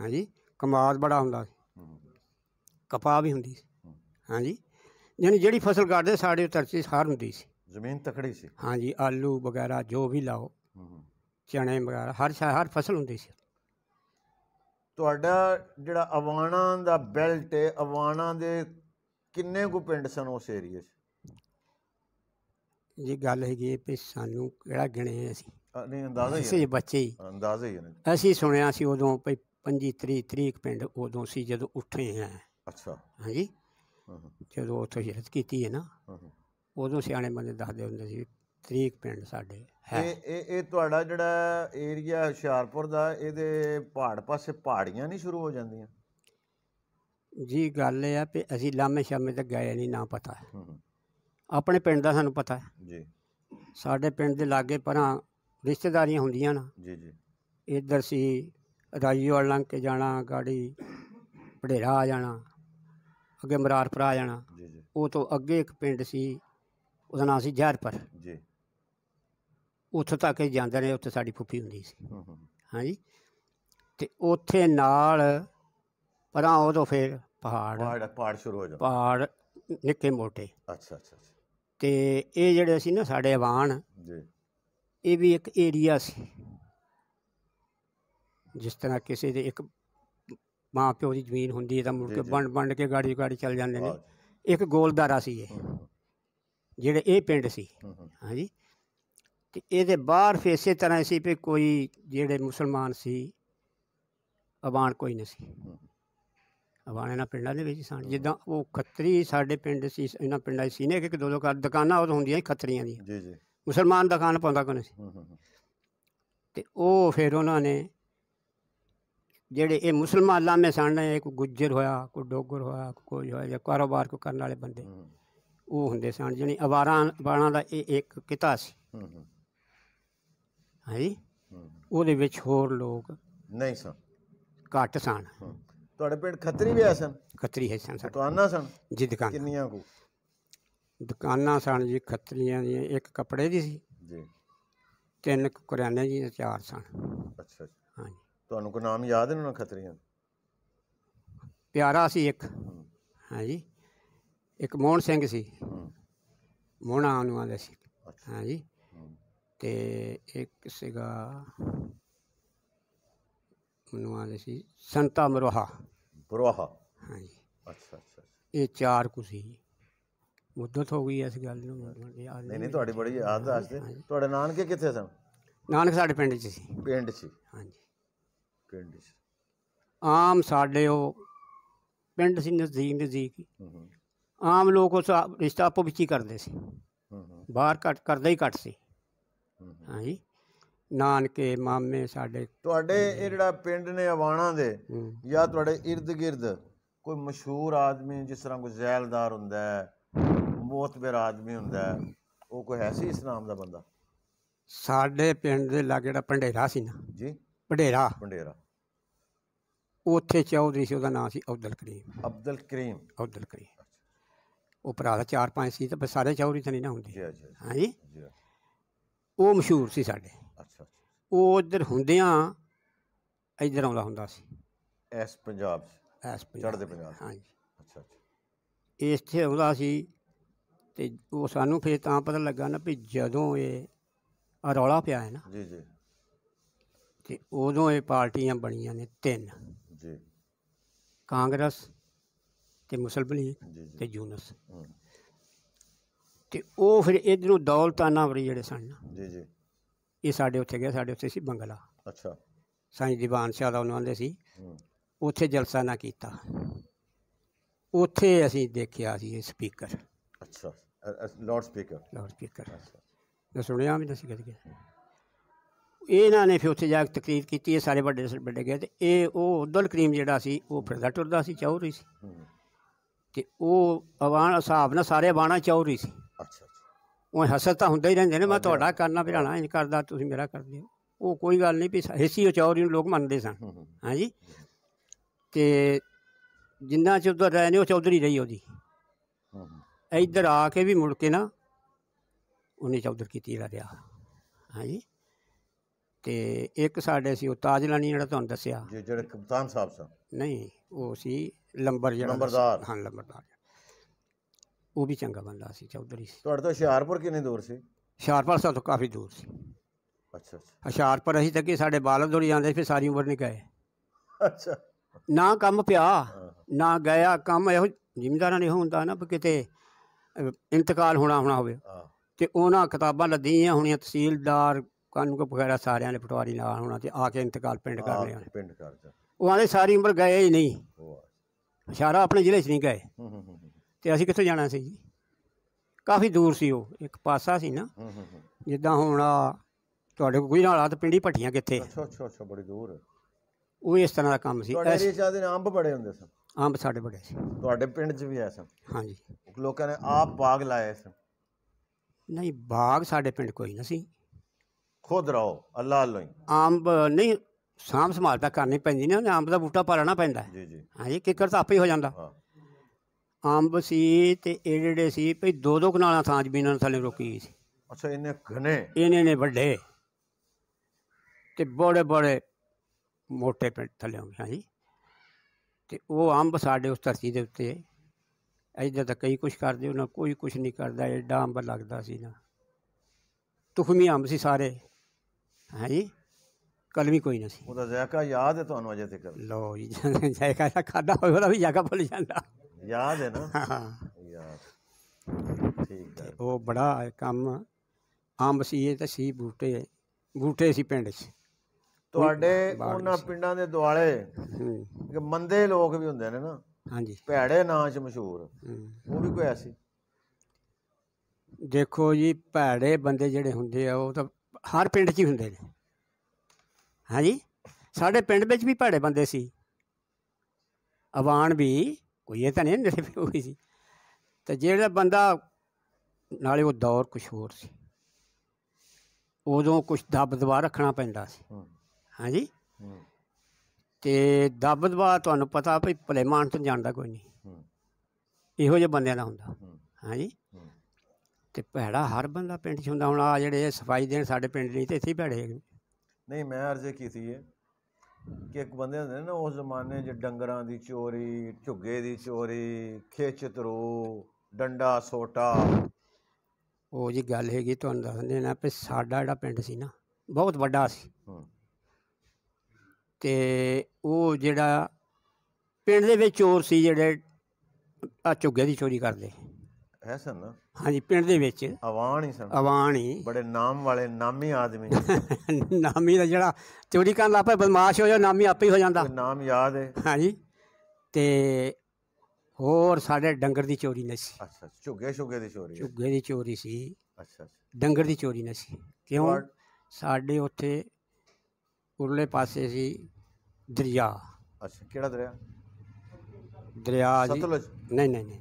ਹਾਂਜੀ ਕਮਾਦ ਬੜਾ ਹੁੰਦਾ ਸੀ ਕਪਾਹ ਵੀ ਹੁੰਦੀ ਸੀ ਹਾਂਜੀ ਯਾਨੀ ਜਿਹੜੀ ਫਸਲ ਕਰਦੇ ਸਾਡੇ ਧਰਤੀ ਸਾਰ ਹੁੰਦੀ ਸੀ ਜ਼ਮੀਨ ਤਕੜੀ ਸੀ ਹਾਂਜੀ ਆਲੂ ਵਗੈਰਾ ਜੋ ਵੀ ਲਾਓ ਚਣੇ ਵਗੈਰਾ ਹਰ ਹਰ ਫਸਲ ਹੁੰਦੀ ਸੀ ਤੁਹਾਡਾ ਜਿਹੜਾ ਅਵਾਣਾ ਦਾ ਬੈਲਟ ਹੈ ਅਵਾਣਾ ਦੇ ਕਿੰਨੇ ਕੁ ਪਿੰਡ ਸਨ ਉਸ ਏਰੀਏ 'ਚ ਜੀ ਗੱਲ ਹੈਗੀ ਹੈ ਕਿ ਸਾਨੂੰ ਕਿਹੜਾ ਗਿਣੇ ਅਸੀਂ ਨਹੀਂ ਅੰਦਾਜ਼ਾ ਹੀ ਸੀ ਬੱਚੇ ਹੀ ਅੰਦਾਜ਼ਾ ਹੀ ਹੈ ਅਸੀਂ ਸੁਣਿਆ ਸੀ ਉਦੋਂ ਭਈ 25 ਤਰੀਕ ਤਰੀਕ ਪਿੰਡ ਉਦੋਂ ਸੀ ਜਦੋਂ ਉੱਠੇ ਆ ਅੱਛਾ ਹਾਂਜੀ ਜਦੋਂ ਉੱਥੇ ਹਿਰਤ ਕੀਤੀ ਹੈ ਨਾ ਉਦੋਂ ਸਿਆਣੇ ਬੰਦੇ ਦੱਸਦੇ ਹੁੰਦੇ ਸੀ ਤਰੀਕ ਪਿੰਡ ਸਾਡੇ ਹੈ ਇਹ ਇਹ ਤੁਹਾਡਾ ਜਿਹੜਾ ਏਰੀਆ ਹੁਸ਼ਿਆਰਪੁਰ ਦਾ ਇਹਦੇ ਪਹਾੜ ਪਾਸੇ ਪਹਾੜੀਆਂ ਨਹੀਂ ਸ਼ੁਰੂ ਹੋ ਜਾਂਦੀਆਂ ਜੀ ਗੱਲ ਇਹ ਆ ਕਿ ਅਸੀਂ ਲਾਮੇ ਸ਼ਾਮੇ ਤੇ ਗਏ ਨਹੀਂ ਨਾ ਪਤਾ ਆਪਣੇ ਪਿੰਡ ਦਾ ਸਾਨੂੰ ਪਤਾ ਹੈ ਜੀ ਸਾਡੇ ਪਿੰਡ ਦੇ ਲਾਗੇ ਪਰਾਂ ਰਿਸ਼ਤੇਦਾਰੀਆਂ ਹੁੰਦੀਆਂ ਨਾ ਜੀ ਜੀ ਇੱਧਰ ਸੀ ਰਾਜੀਵਾਲ ਲੰਘ ਕੇ ਜਾਣਾ ਗਾੜੀ ਪੜੇਰਾ ਆ ਜਾਣਾ ਅੱਗੇ ਮਰਾਰਪੁਰ ਆ ਜਾਣਾ ਜੀ ਉਹ ਤੋਂ ਅੱਗੇ ਇੱਕ ਪਿੰਡ ਸੀ ਉਹਦਾ ਨਾਂ ਸੀ ਜਹਰਪੁਰ ਜੀ ਉੱਥੋਂ ਤੱਕ ਹੀ ਜਾਂਦੇ ਨੇ ਉੱਥੇ ਸਾਡੀ ਫੁੱਫੀ ਹੁੰਦੀ ਸੀ ਹੂੰ ਹੂੰ ਹਾਂਜੀ ਤੇ ਉੱਥੇ ਨਾਲ ਪਰਾਂ ਉਦੋਂ ਫਿਰ ਪਹਾੜ ਪਹਾੜ ਪਹਾੜ ਸ਼ੁਰੂ ਹੋ ਜਾਂਦਾ ਪਹਾੜ ਨਿੱਕੇ ਮੋਟੇ ਅੱਛਾ ਅੱਛਾ। ਤੇ ਇਹ ਜਿਹੜੇ ਸੀ ਨਾ ਸਾਡੇ ਆਵਾਨ ਜੀ ਇਹ ਵੀ ਇੱਕ ਏਰੀਆ ਸੀ ਜਿਸ ਤਰ੍ਹਾਂ ਕਿਸੇ ਦੇ ਇੱਕ ਮਾਂ ਪਿਓ ਦੀ ਜ਼ਮੀਨ ਹੁੰਦੀ ਹੈ ਤਾਂ ਮੁੜ ਕੇ ਵੰਡ ਵੰਡ ਕੇ ਗਾੜੀ ਗਾੜੀ ਚੱਲ ਜਾਂਦੇ ਨੇ ਇੱਕ ਗੋਲਦਾਰਾ ਸੀ ਇਹ ਜਿਹੜੇ ਇਹ ਪਿੰਡ ਸੀ ਹਾਂਜੀ ਤੇ ਇਹਦੇ ਬਾਹਰ ਫੇ ਇਸੇ ਤਰ੍ਹਾਂ ਸੀ ਕਿ ਕੋਈ ਜਿਹੜੇ ਮੁਸਲਮਾਨ ਸੀ ਅਵਾਨ ਕੋਈ ਨਹੀਂ ਸੀ ਅਵਾਣੇ ਨਾਲ ਪਿੰਡਾਂ ਦੇ ਵਿੱਚ ਸਨ ਜਿੱਦਾਂ ਉਹ ਖੱਤਰੀ ਸਾਡੇ ਪਿੰਡ ਸੀ ਇਹਨਾਂ ਪਿੰਡਾਂ ਸੀ ਨੇ ਕਿ ਦੋ ਦੋ ਘਰ ਦੁਕਾਨਾਂ ਉਹ ਹੁੰਦੀਆਂ ਖੱਤਰੀਆਂ ਦੀਆਂ ਜੀ ਜੀ ਮੁਸਲਮਾਨ ਦਾ ਖਾਨ ਪਾਉਂਦਾ ਕੋਈ ਨਹੀਂ ਤੇ ਉਹ ਫਿਰ ਉਹਨਾਂ ਨੇ ਜਿਹੜੇ ਇਹ ਮੁਸਲਮਾਨ ਲਾਮੇ ਸਨ ਇਹ ਕੋ ਗੁੱਜਰ ਹੋਇਆ ਕੋ ਡੋਗਰ ਹੋਇਆ ਕੋਈ ਹੋਇਆ ਜਾਂ ਕਾਰੋਬਾਰ ਕੋ ਕਰਨ ਵਾਲੇ ਬੰਦੇ ਉਹ ਹੁੰਦੇ ਸਨ ਜਿਹਨੇ ਅਵਾਰਾਂ ਬਾਣਾ ਦਾ ਇਹ ਇੱਕ ਕਿਤਾ ਸੀ ਹਾਂਜੀ ਉਹਦੇ ਵਿੱਚ ਹੋਰ ਲੋਕ ਨਹੀਂ ਸਨ ਘੱਟ ਸਨ ਤੁਹਾਡੇ ਪਿੰਡ ਖੱਤਰੀ ਵੀ ਆ ਸਨ ਖੱਤਰੀ ਹੈ ਸਨ ਤੁਹਾਨਾਂ ਸਨ ਜਿੱਦ ਦੁਕਾਨ ਕਿੰਨੀਆਂ ਕੋ ਦੁਕਾਨਾਂ ਸਨ ਜੀ ਖੱਤਰੀਆਂ ਦੀਆਂ ਇੱਕ ਕੱਪੜੇ ਦੀ ਸੀ ਜੀ ਤਿੰਨ ਕੁ ਕਰਿਆਨੇ ਦੀ ਚਾਰ ਸਨ ਅੱਛਾ ਜੀ। ਹਾਂਜੀ ਤੁਹਾਨੂੰ ਕੋਈ ਨਾਮ ਯਾਦ ਹੈ ਉਹਨਾਂ ਖੱਤਰੀਆਂ ਦਾ? ਪਿਆਰਾ ਸੀ ਇੱਕ ਹਾਂਜੀ ਇੱਕ ਮੋਹਨ ਸਿੰਘ ਸੀ ਹੂੰ ਮੋਹਣਾ ਨੂੰ ਸੀ ਹਾਂ ਹਾਂਜੀ ਤੇ ਇੱਕ ਸੀਗਾ ਉਹਨਾਂ ਆਂਦੇ ਸੀ ਸੰਤਾ ਮਰੋਹਾ ਬਰੋਹਾ ਹਾਂਜੀ ਅੱਛਾ ਅੱਛਾ ਅੱਛਾ। ਇਹ ਚਾਰ ਕੁ ਸੀ ਮੁੱਦਤ ਹੋ ਗਈ ਇਸ ਗੱਲ ਨੂੰ ਯਾਦ ਨਹੀਂ ਨਹੀਂ ਤੁਹਾਡੀ ਬੜੀ ਯਾਦ ਆ ਤੁਹਾਡੇ ਨਾਨਕੇ ਕਿੱਥੇ ਸਨ ਨਾਨਕ ਸਾਡੇ ਪਿੰਡ 'ਚ ਸੀ ਪਿੰਡ 'ਚ ਹਾਂਜੀ ਪਿੰਡ 'ਚ ਆਮ ਸਾਡੇ ਉਹ ਪਿੰਡ ਸੀ ਨਜ਼ਦੀਕ ਨਜ਼ਦੀਕ ਆਮ ਲੋਕ ਉਸ ਰਿਸ਼ਤਾ ਆਪੋ ਵਿੱਚ ਹੀ ਕਰਦੇ ਸੀ ਬਾਹਰ ਘਟ ਕਰਦਾ ਹੀ ਘਟ ਸੀ ਹਾਂਜੀ ਨਾਨਕੇ ਮਾਮੇ ਸਾਡੇ ਤੁਹਾਡੇ ਇਹ ਜਿਹੜਾ ਪਿੰਡ ਨੇ ਆਵਾਣਾ ਦੇ ਜਾਂ ਤੁਹਾਡੇ ird gird ਕੋਈ ਮਸ਼ਹੂਰ ਆਦਮੀ ਜਿਸ ਤਰ੍ਹਾਂ ਕੋਈ ਜ਼ੈਲਦਾਰ ਹੁੰਦਾ ਹੈ ਬਹੁਤ ਬੇਰ ਆਦਮੀ ਹੁੰਦਾ ਉਹ ਕੋਈ ਹੈ ਸੀ ਇਸ ਨਾਮ ਦਾ ਬੰਦਾ ਸਾਡੇ ਪਿੰਡ ਦੇ ਲਾਗੇ ਜਿਹੜਾ ਪੰਡੇਰਾ ਸੀ ਨਾ ਜੀ ਪੰਡੇਰਾ ਪੰਡੇਰਾ ਉੱਥੇ ਚੌਧਰੀ ਸੀ ਉਹਦਾ ਨਾਮ ਸੀ ਅਬਦੁਲ ਕਰੀਮ ਅਬਦੁਲ ਕਰੀਮ ਅਬਦੁਲ ਕਰੀਮ ਉਹ ਭਰਾ ਦਾ ਚਾਰ ਪੰਜ ਸੀ ਤੇ ਸਾਰੇ ਚੌਧਰੀ ਤਾਂ ਨਹੀਂ ਨਾ ਹੁੰਦੇ ਜੀ ਜੀ ਹਾਂਜੀ ਜੀ ਉਹ ਮਸ਼ਹੂਰ ਸੀ ਸਾਡੇ ਅੱਛਾ ਉਹ ਇੱਧਰ ਹੁੰਦਿਆਂ ਇੱਧਰ ਆਉਂਦਾ ਹੁੰਦਾ ਸੀ ਐਸ ਪੰਜਾਬ 'ਚ, ਇਸ ਪੰਜਾਬ ਚੜ੍ਹਦੇ ਪੰਜਾਬ ਹਾਂਜੀ ਅੱਛਾ ਅੱਛਾ ਇੱਥੇ ਆਉਂਦਾ ਸੀ ਤੇ ਉਹ ਸਾਨੂੰ ਫਿਰ ਤਾਂ ਪਤਾ ਲੱਗਾ ਨਾ ਵੀ ਜਦੋਂ ਇਹ ਆ ਰੌਲਾ ਪਿਆ ਹੈ ਨਾ ਜੀ ਜੀ ਤੇ ਉਦੋਂ ਇਹ ਪਾਰਟੀਆਂ ਬਣੀਆਂ ਨੇ ਤਿੰਨ ਜੀ ਕਾਂਗਰਸ ਤੇ ਮੁਸਲਮ ਲੀਗ ਤੇ ਜੂਨਸ ਤੇ ਉਹ ਫਿਰ ਇਧਰੋਂ ਦੌਲਤਾਨਾ ਵਰੀ ਜਿਹੜੇ ਸਨ ਜੀ ਜੀ ਇਹ ਸਾਡੇ ਉੱਥੇ ਗਿਆ ਸਾਡੇ ਉੱਥੇ ਸੀ ਬੰਗਲਾ ਅੱਛਾ ਸਾਈਂ ਦੀਵਾਨ ਸਿਆ ਦਾ ਉਹਨਾਂ ਦੇ ਸੀ ਉੱਥੇ ਜਲਸਾ ਨਾ ਕੀਤਾ ਉੱਥੇ ਅਸੀਂ ਦੇਖਿਆ ਸੀ ਇਹ ਸਪੀਕਰ ਅੱਛਾ ਲਾਊਡ ਸਪੀਕਰ ਲਾਊਡ ਸਪੀਕਰ ਮੈਂ ਸੁਣਿਆ ਵੀ ਦੱਸੀ ਕਦੇ ਇਹਨਾਂ ਨੇ ਫਿਰ ਉੱਥੇ ਜਾ ਕੇ ਤਕਰੀਰ ਕੀਤੀ ਇਹ ਸਾਰੇ ਵੱਡੇ ਵੱਡੇ ਗਏ ਤੇ ਇਹ ਉਹ ਉਦਲ ਕਰੀਮ ਜਿਹੜਾ ਸੀ ਉਹ ਫਿਰਦਾ ਟੁਰਦਾ ਸੀ ਚੌਰੀ ਸੀ ਤੇ ਉਹ ਆਵਾਣ ਹਿਸਾਬ ਨਾਲ ਸਾਰੇ ਬਾਣਾ ਚੌਰੀ ਸੀ ਅੱਛਾ ਉਹ ਹਸਰ ਤਾਂ ਹੁੰਦਾ ਹੀ ਰਹਿੰਦੇ ਨੇ ਮੈਂ ਤੁਹਾਡਾ ਕਰਨਾ ਭਰਾਣਾ ਇਹ ਕਰਦਾ ਤੁਸੀਂ ਮੇਰਾ ਕਰਦੇ ਹੋ ਉਹ ਕੋਈ ਗੱਲ ਨਹੀਂ ਵੀ ਹਿੱਸੀ ਚੌਰੀ ਨੂੰ ਲੋਕ ਮੰਨਦੇ ਸਨ ਹਾਂਜੀ ਤੇ ਜਿੰਨਾ ਚਿਰ ਉਧਰ ਰਹੇ ਨੇ ਉਹ ਚੌਧਰੀ ਰਹੀ ਉਹਦੀ ਇੱਧਰ ਆ ਕੇ ਵੀ ਮੁੜ ਕੇ ਨਾ ਉਹਨੇ ਚੌਧਰ ਕੀਤੀ ਜਿਹੜਾ ਰਿਆ ਹਾਂਜੀ ਤੇ ਇੱਕ ਸਾਡੇ ਸੀ ਉਹ ਤਾਜਲਾਨੀ ਜਿਹੜਾ ਤੁਹਾਨੂੰ ਦੱਸਿਆ ਜੀ ਜਿਹੜੇ ਕਪਤਾਨ ਸਾਹਿਬ ਸਨ ਨਹੀਂ ਉਹ ਸੀ ਲੰਬਰ ਜਿਹੜਾ ਲੰਬਰਦਾਰ ਹਾਂ ਲੰਬਰਦਾਰ ਉਹ ਵੀ ਚੰਗਾ ਬੰਦਾ ਸੀ ਚੌਧਰੀ ਸੀ ਤੁਹਾਡੇ ਤੋਂ ਹਸ਼ਿਆਰਪੁਰ ਕਿੰਨੇ ਦੂਰ ਸੀ ਹਸ਼ਿਆਰਪੁਰ ਸਾਡੇ ਤੋਂ ਕਾਫੀ ਦੂਰ ਸੀ ਅੱਛਾ ਅੱਛਾ ਹੁਸ਼ਿਆਰਪੁਰ ਅਸੀਂ ਤੱਕ ਸਾਡੇ ਬਾਲਵ ਦੋੜੀ ਜਾਂਦੇ ਫਿਰ ਸਾਰੀ ਉਮਰ ਨਹੀਂ ਗਏ ਅੱਛਾ ਨਾ ਕੰਮ ਪਿਆ ਨਾ ਗਿਆ ਕੰਮ ਇਹੋ ਜ਼ਿੰਮੇਦਾਰਾਂ ਨੇ ਹੁੰਦਾ ਨਾ ਕਿਤੇ ਇੰਤਕਾਲ ਹੋਣਾ ਹੋਣਾ ਹੋਵੇ ਤੇ ਉਹਨਾਂ ਕਿਤਾਬਾਂ ਲੱਦੀਆਂ ਹੋਣੀਆਂ ਤਹਿਸੀਲਦਾਰ ਕੋ ਵਗੈਰਾ ਸਾਰਿਆਂ ਨੇ ਪਟਵਾਰੀ ਨਾਲ ਹੋਣਾ ਤੇ ਆ ਕੇ ਇੰਤਕਾਲ ਪਿੰਡ ਕਰ ਲਿਆ ਪਿੰਡ ਕਰ ਉਹ ਆਂਦੇ ਸਾਰੀ ਉਮਰ ਗਏ ਹੀ ਨਹੀਂ ਇਸ਼ਾਰਾ ਆਪਣੇ ਜ਼ਿਲ੍ਹੇ 'ਚ ਨਹੀਂ ਗਏ ਤੇ ਅਸੀਂ ਕਿੱਥੇ ਜਾਣਾ ਸੀ ਜੀ ਕਾਫੀ ਦੂਰ ਸੀ ਉਹ ਇੱਕ ਪਾਸਾ ਸੀ ਨਾ ਜਿੱਦਾਂ ਹੁਣ ਆ ਤੁਹਾਡੇ ਕੋਈ ਨਾਲਾ ਤੇ ਪਿੰਡੀ ਭੱਟੀਆਂ ਕਿੱਥੇ ਅੱਛਾ ਅੱਛਾ ਅੱਛਾ ਬੜੀ ਦੂਰ ਉਹ ਇਸ ਤਰ੍ਹਾਂ ਦਾ ਕੰਮ ਸੀ ਤੁਹਾਡੇ ਏਰੀਆ ਦੇ ਅੰਬ ਬੜੇ ਹੁੰਦੇ ਸਨ ਆਮ ਸਾਡੇ ਬੜੇ ਸੀ ਤੁਹਾਡੇ ਪਿੰਡ 'ਚ ਵੀ ਐਸਾ ਹਾਂਜੀ ਲੋਕਾਂ ਨੇ ਆਪ ਬਾਗ ਲਾਇਆ ਸੀ ਨਹੀਂ ਬਾਗ ਸਾਡੇ ਪਿੰਡ ਕੋਈ ਨਹੀਂ ਸੀ ਖੁਦ ਰਹੋ ਅੱਲਾ ਅੱਲਾ ਆਮ ਨਹੀਂ ਸਾਮ ਸੰਭਾਲ ਤਾਂ ਕਰਨੀ ਪੈਂਦੀ ਨੇ ਆਮ ਦਾ ਬੂਟਾ ਪਾਲਣਾ ਪੈਂਦਾ ਜੀ ਜੀ ਹਾਂਜੀ ਕਿੱਕਰ ਤਾਂ ਆਪੇ ਹੀ ਹੋ ਜਾਂਦਾ ਆਮ ਸੀ ਤੇ ਇਹ ਜਿਹੜੇ ਸੀ ਭਈ ਦੋ ਦੋ ਕਨਾਲਾਂ ਥਾਂ ਜ਼ਮੀਨਾਂ ਥੱਲੇ ਰੋਕੀ ਸੀ ਅੱਛਾ ਇਹਨੇ ਘਨੇ ਇਹਨੇ ਨੇ ਵੱਡੇ ਤੇ ਬੜੇ ਬੜੇ ਮੋਟੇ ਪਿੰਡ ਥੱਲੇ ਹੋ ਗਏ ਹਾਂਜੀ ਤੇ ਉਹ ਅੰਬ ਸਾਡੇ ਉਸ ਧਰਤੀ ਦੇ ਉੱਤੇ ਐਦਾਂ ਤਾਂ ਕਈ ਕੁਝ ਕਰਦੇ ਉਹਨਾਂ ਕੋਈ ਕੁਝ ਨਹੀਂ ਕਰਦਾ ਐਡਾ ਅੰਬ ਲੱਗਦਾ ਸੀ ਨਾ ਤੁਖਮੀ ਅੰਬ ਸੀ ਸਾਰੇ ਹਾਂਜੀ ਕਲਮੀ ਕੋਈ ਨਹੀਂ ਸੀ ਉਹਦਾ ਜਾਇਕਾ ਯਾਦ ਹੈ ਤੁਹਾਨੂੰ ਅਜੇ ਤੱਕ ਲੋ ਜੀ ਜਾਇਕਾ ਦਾ ਖਾਦਾ ਹੋਵੇ ਉਹਦਾ ਵੀ ਜਾਇਕਾ ਭੁੱਲ ਜਾਂਦਾ ਯਾਦ ਹੈ ਨਾ ਹਾਂ ਯਾਦ ਠੀਕ ਹੈ ਉਹ ਬੜਾ ਕੰਮ ਅੰਬ ਸੀ ਇਹ ਤਾਂ ਸੀ ਬੂਟੇ ਬੂਟੇ ਸੀ ਪਿੰਡ 'ਚ ਤੁਹਾਡੇ ਉਹਨਾਂ ਪਿੰਡਾਂ ਦੇ ਦੁਆਲੇ ਕਿ ਮੰਦੇ ਲੋਕ ਵੀ ਹੁੰਦੇ ਨੇ ਨਾ ਹਾਂਜੀ ਭੈੜੇ ਨਾਂ ਚ ਮਸ਼ਹੂਰ ਉਹ ਵੀ ਕੋਈ ਐਸੀ ਦੇਖੋ ਜੀ ਭੈੜੇ ਬੰਦੇ ਜਿਹੜੇ ਹੁੰਦੇ ਆ ਉਹ ਤਾਂ ਹਰ ਪਿੰਡ 'ਚ ਹੀ ਹੁੰਦੇ ਨੇ ਹਾਂਜੀ ਸਾਡੇ ਪਿੰਡ ਵਿੱਚ ਵੀ ਭੈੜੇ ਬੰਦੇ ਸੀ ਅਵਾਨ ਵੀ ਕੋਈ ਇਹ ਤਾਂ ਨਹੀਂ ਨਰੇ ਵੀ ਹੋਈ ਸੀ ਤੇ ਜਿਹੜਾ ਬੰਦਾ ਨਾਲੇ ਉਹ ਦੌਰ ਕੁਝ ਹੋਰ ਸੀ ਉਦੋਂ ਕੁਝ ਦਬ ਰੱਖਣਾ ਪੈਂਦਾ ਸੀ ਹਾਂਜੀ ਤੇ ਦੱਬ ਤੁਹਾਨੂੰ ਪਤਾ ਭਈ ਭਲੇ ਮਾਨ ਤੋਂ ਜਾਣਦਾ ਕੋਈ ਨਹੀਂ ਇਹੋ ਜਿਹੇ ਬੰਦਿਆਂ ਦਾ ਹੁੰਦਾ ਹਾਂਜੀ ਤੇ ਭੈੜਾ ਹਰ ਬੰਦਾ ਪਿੰਡ 'ਚ ਹੁੰਦਾ ਹੁਣ ਆ ਜਿਹੜੇ ਸਫਾਈ ਦੇਣ ਸਾਡੇ ਪਿੰਡ ਨਹੀਂ ਤੇ ਇੱਥੇ ਭੈੜੇ ਨਹੀਂ ਮੈਂ ਅਰਜ਼ੇ ਕੀਤੀ ਹੈ ਕਿ ਇੱਕ ਬੰਦੇ ਹੁੰਦੇ ਨੇ ਨਾ ਉਸ ਜ਼ਮਾਨੇ 'ਚ ਡੰਗਰਾਂ ਦੀ ਚੋਰੀ ਝੁੱਗੇ ਦੀ ਚੋਰੀ ਖੇਚਤਰੂ ਡੰਡਾ ਸੋਟਾ ਉਹ ਜੀ ਗੱਲ ਹੈਗੀ ਤੁਹਾਨੂੰ ਦੱਸ ਨਾ ਕਿ ਸਾਡਾ ਜਿਹੜਾ ਪਿੰਡ ਸੀ ਨਾ ਬਹੁਤ ਵੱਡਾ ਸੀ ਤੇ ਉਹ ਜਿਹੜਾ ਪਿੰਡ ਦੇ ਵਿੱਚ ਚੋਰ ਸੀ ਜਿਹੜੇ ਆ ਝੁੱਗੇ ਦੀ ਚੋਰੀ ਕਰਦੇ ਹੈ ਸਨ ਹਾਂਜੀ ਪਿੰਡ ਦੇ ਵਿੱਚ ਆਵਾਣ ਹੀ ਸਨ ਆਵਾਣ ਹੀ ਬੜੇ ਨਾਮ ਵਾਲੇ ਨਾਮੀ ਆਦਮੀ ਨਾਮੀ ਦਾ ਜਿਹੜਾ ਚੋਰੀ ਕਰਨ ਲੱਪੇ ਬਦਮਾਸ਼ ਹੋ ਜਾ ਨਾਮੀ ਆਪੇ ਹੀ ਹੋ ਜਾਂਦਾ ਨਾਮ ਯਾਦ ਹੈ ਹਾਂਜੀ ਤੇ ਹੋਰ ਸਾਡੇ ਡੰਗਰ ਦੀ ਚੋਰੀ ਨਹੀਂ ਸੀ ਅੱਛਾ ਝੁੱਗੇ ਝੁੱਗੇ ਦੀ ਚੋਰੀ ਝੁੱਗੇ ਦੀ ਚੋਰੀ ਸੀ ਅੱਛਾ ਡੰਗਰ ਦੀ ਚੋਰੀ ਨਹੀਂ ਸੀ ਕਿਉਂ ਸਾਡੇ ਉੱਥੇ ਉਰਲੇ ਪਾਸੇ ਸੀ ਦਰਿਆ ਅੱਛਾ ਕਿਹੜਾ ਦਰਿਆ ਦਰਿਆ ਜੀ ਸਤਲੁਜ ਨਹੀਂ ਨਹੀਂ ਨਹੀਂ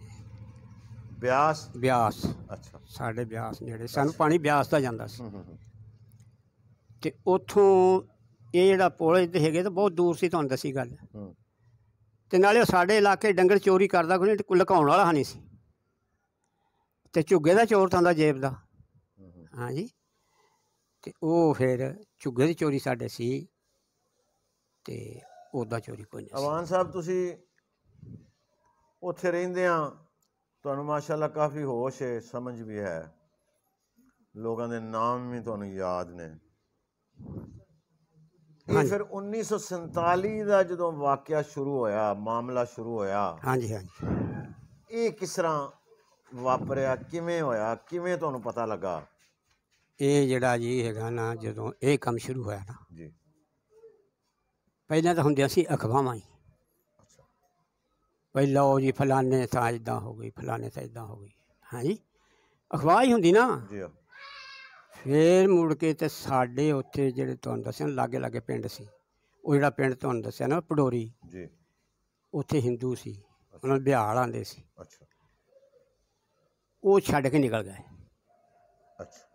ਬਿਆਸ ਬਿਆਸ ਅੱਛਾ ਸਾਡੇ ਬਿਆਸ ਨੇੜੇ ਸਾਨੂੰ ਪਾਣੀ ਬਿਆਸ ਦਾ ਜਾਂਦਾ ਸੀ ਤੇ ਉਥੋਂ ਇਹ ਜਿਹੜਾ ਪੁਲ ਤੇ ਹੈਗੇ ਤਾਂ ਬਹੁਤ ਦੂਰ ਸੀ ਤੁਹਾਨੂੰ ਦੱਸੀ ਗੱਲ ਤੇ ਨਾਲੇ ਸਾਡੇ ਇਲਾਕੇ ਡੰਗਰ ਚੋਰੀ ਕਰਦਾ ਕੋਈ ਨਹੀਂ ਲੁਕਾਉਣ ਵਾਲਾ ਨਹੀਂ ਸੀ ਤੇ ਝੁੱਗੇ ਦਾ ਚੋਰ ਤਾਂ ਦਾ ਜੇਬ ਦਾ ਹਾਂਜੀ ਤੇ ਉਹ ਫਿਰ ਝੁੱਗੇ ਦੀ ਚੋਰੀ ਸਾਡੇ ਸੀ ਤੇ ਉਹਦਾ ਚੋਰੀ ਕੋਈ ਨਹੀਂ ਅਵਾਨ ਸਾਹਿਬ ਤੁਸੀਂ ਉੱਥੇ ਰਹਿੰਦੇ ਆ ਤੁਹਾਨੂੰ ਮਾਸ਼ਾਅੱਲਾ ਕਾਫੀ ਹੋਸ਼ ਹੈ ਸਮਝ ਵੀ ਹੈ ਲੋਕਾਂ ਦੇ ਨਾਮ ਵੀ ਤੁਹਾਨੂੰ ਯਾਦ ਨੇ ਇਹ ਫਿਰ 1947 ਦਾ ਜਦੋਂ ਵਾਕਿਆ ਸ਼ੁਰੂ ਹੋਇਆ ਮਾਮਲਾ ਸ਼ੁਰੂ ਹੋਇਆ ਹਾਂਜੀ ਹਾਂਜੀ ਇਹ ਕਿਸ ਤਰ੍ਹਾਂ ਵਾਪਰਿਆ ਕਿਵੇਂ ਹੋਇਆ ਕਿਵੇਂ ਤੁਹਾਨੂੰ ਪਤਾ ਲੱਗਾ ਇਹ ਜਿਹੜਾ ਜੀ ਹੈਗਾ ਨਾ ਜਦੋਂ ਇਹ ਕੰਮ ਸ਼ੁਰੂ ਹੋਇਆ ਨਾ ਜੀ ਪਹਿਲਾਂ ਤਾਂ ਹੁੰਦੀਆਂ ਸੀ ਅਖਵਾਵਾਂ ਹੀ ਬਈ ਲਓ ਜੀ ਫਲਾਣੇ ਤਾਂ ਇਦਾਂ ਹੋ ਗਈ ਫਲਾਣੇ ਤਾਂ ਇਦਾਂ ਹੋ ਗਈ ਹਾਂਜੀ ਅਖਵਾ ਹੀ ਹੁੰਦੀ ਨਾ ਜੀ ਫੇਰ ਮੁੜ ਕੇ ਤੇ ਸਾਡੇ ਉੱਥੇ ਜਿਹੜੇ ਤੁਹਾਨੂੰ ਦੱਸਿਆ ਲਾਗੇ ਲਾਗੇ ਪਿੰਡ ਸੀ ਉਹ ਜਿਹੜਾ ਪਿੰਡ ਤੁਹਾਨੂੰ ਦੱਸਿਆ ਨਾ ਪਡੋਰੀ ਜੀ ਉੱਥੇ ਹਿੰਦੂ ਸੀ ਉਹਨਾਂ ਬਿਹਾਰ ਆਂਦੇ ਸੀ ਅੱਛਾ ਉਹ ਛੱਡ ਕੇ ਨਿਕਲ ਗਏ ਅੱਛਾ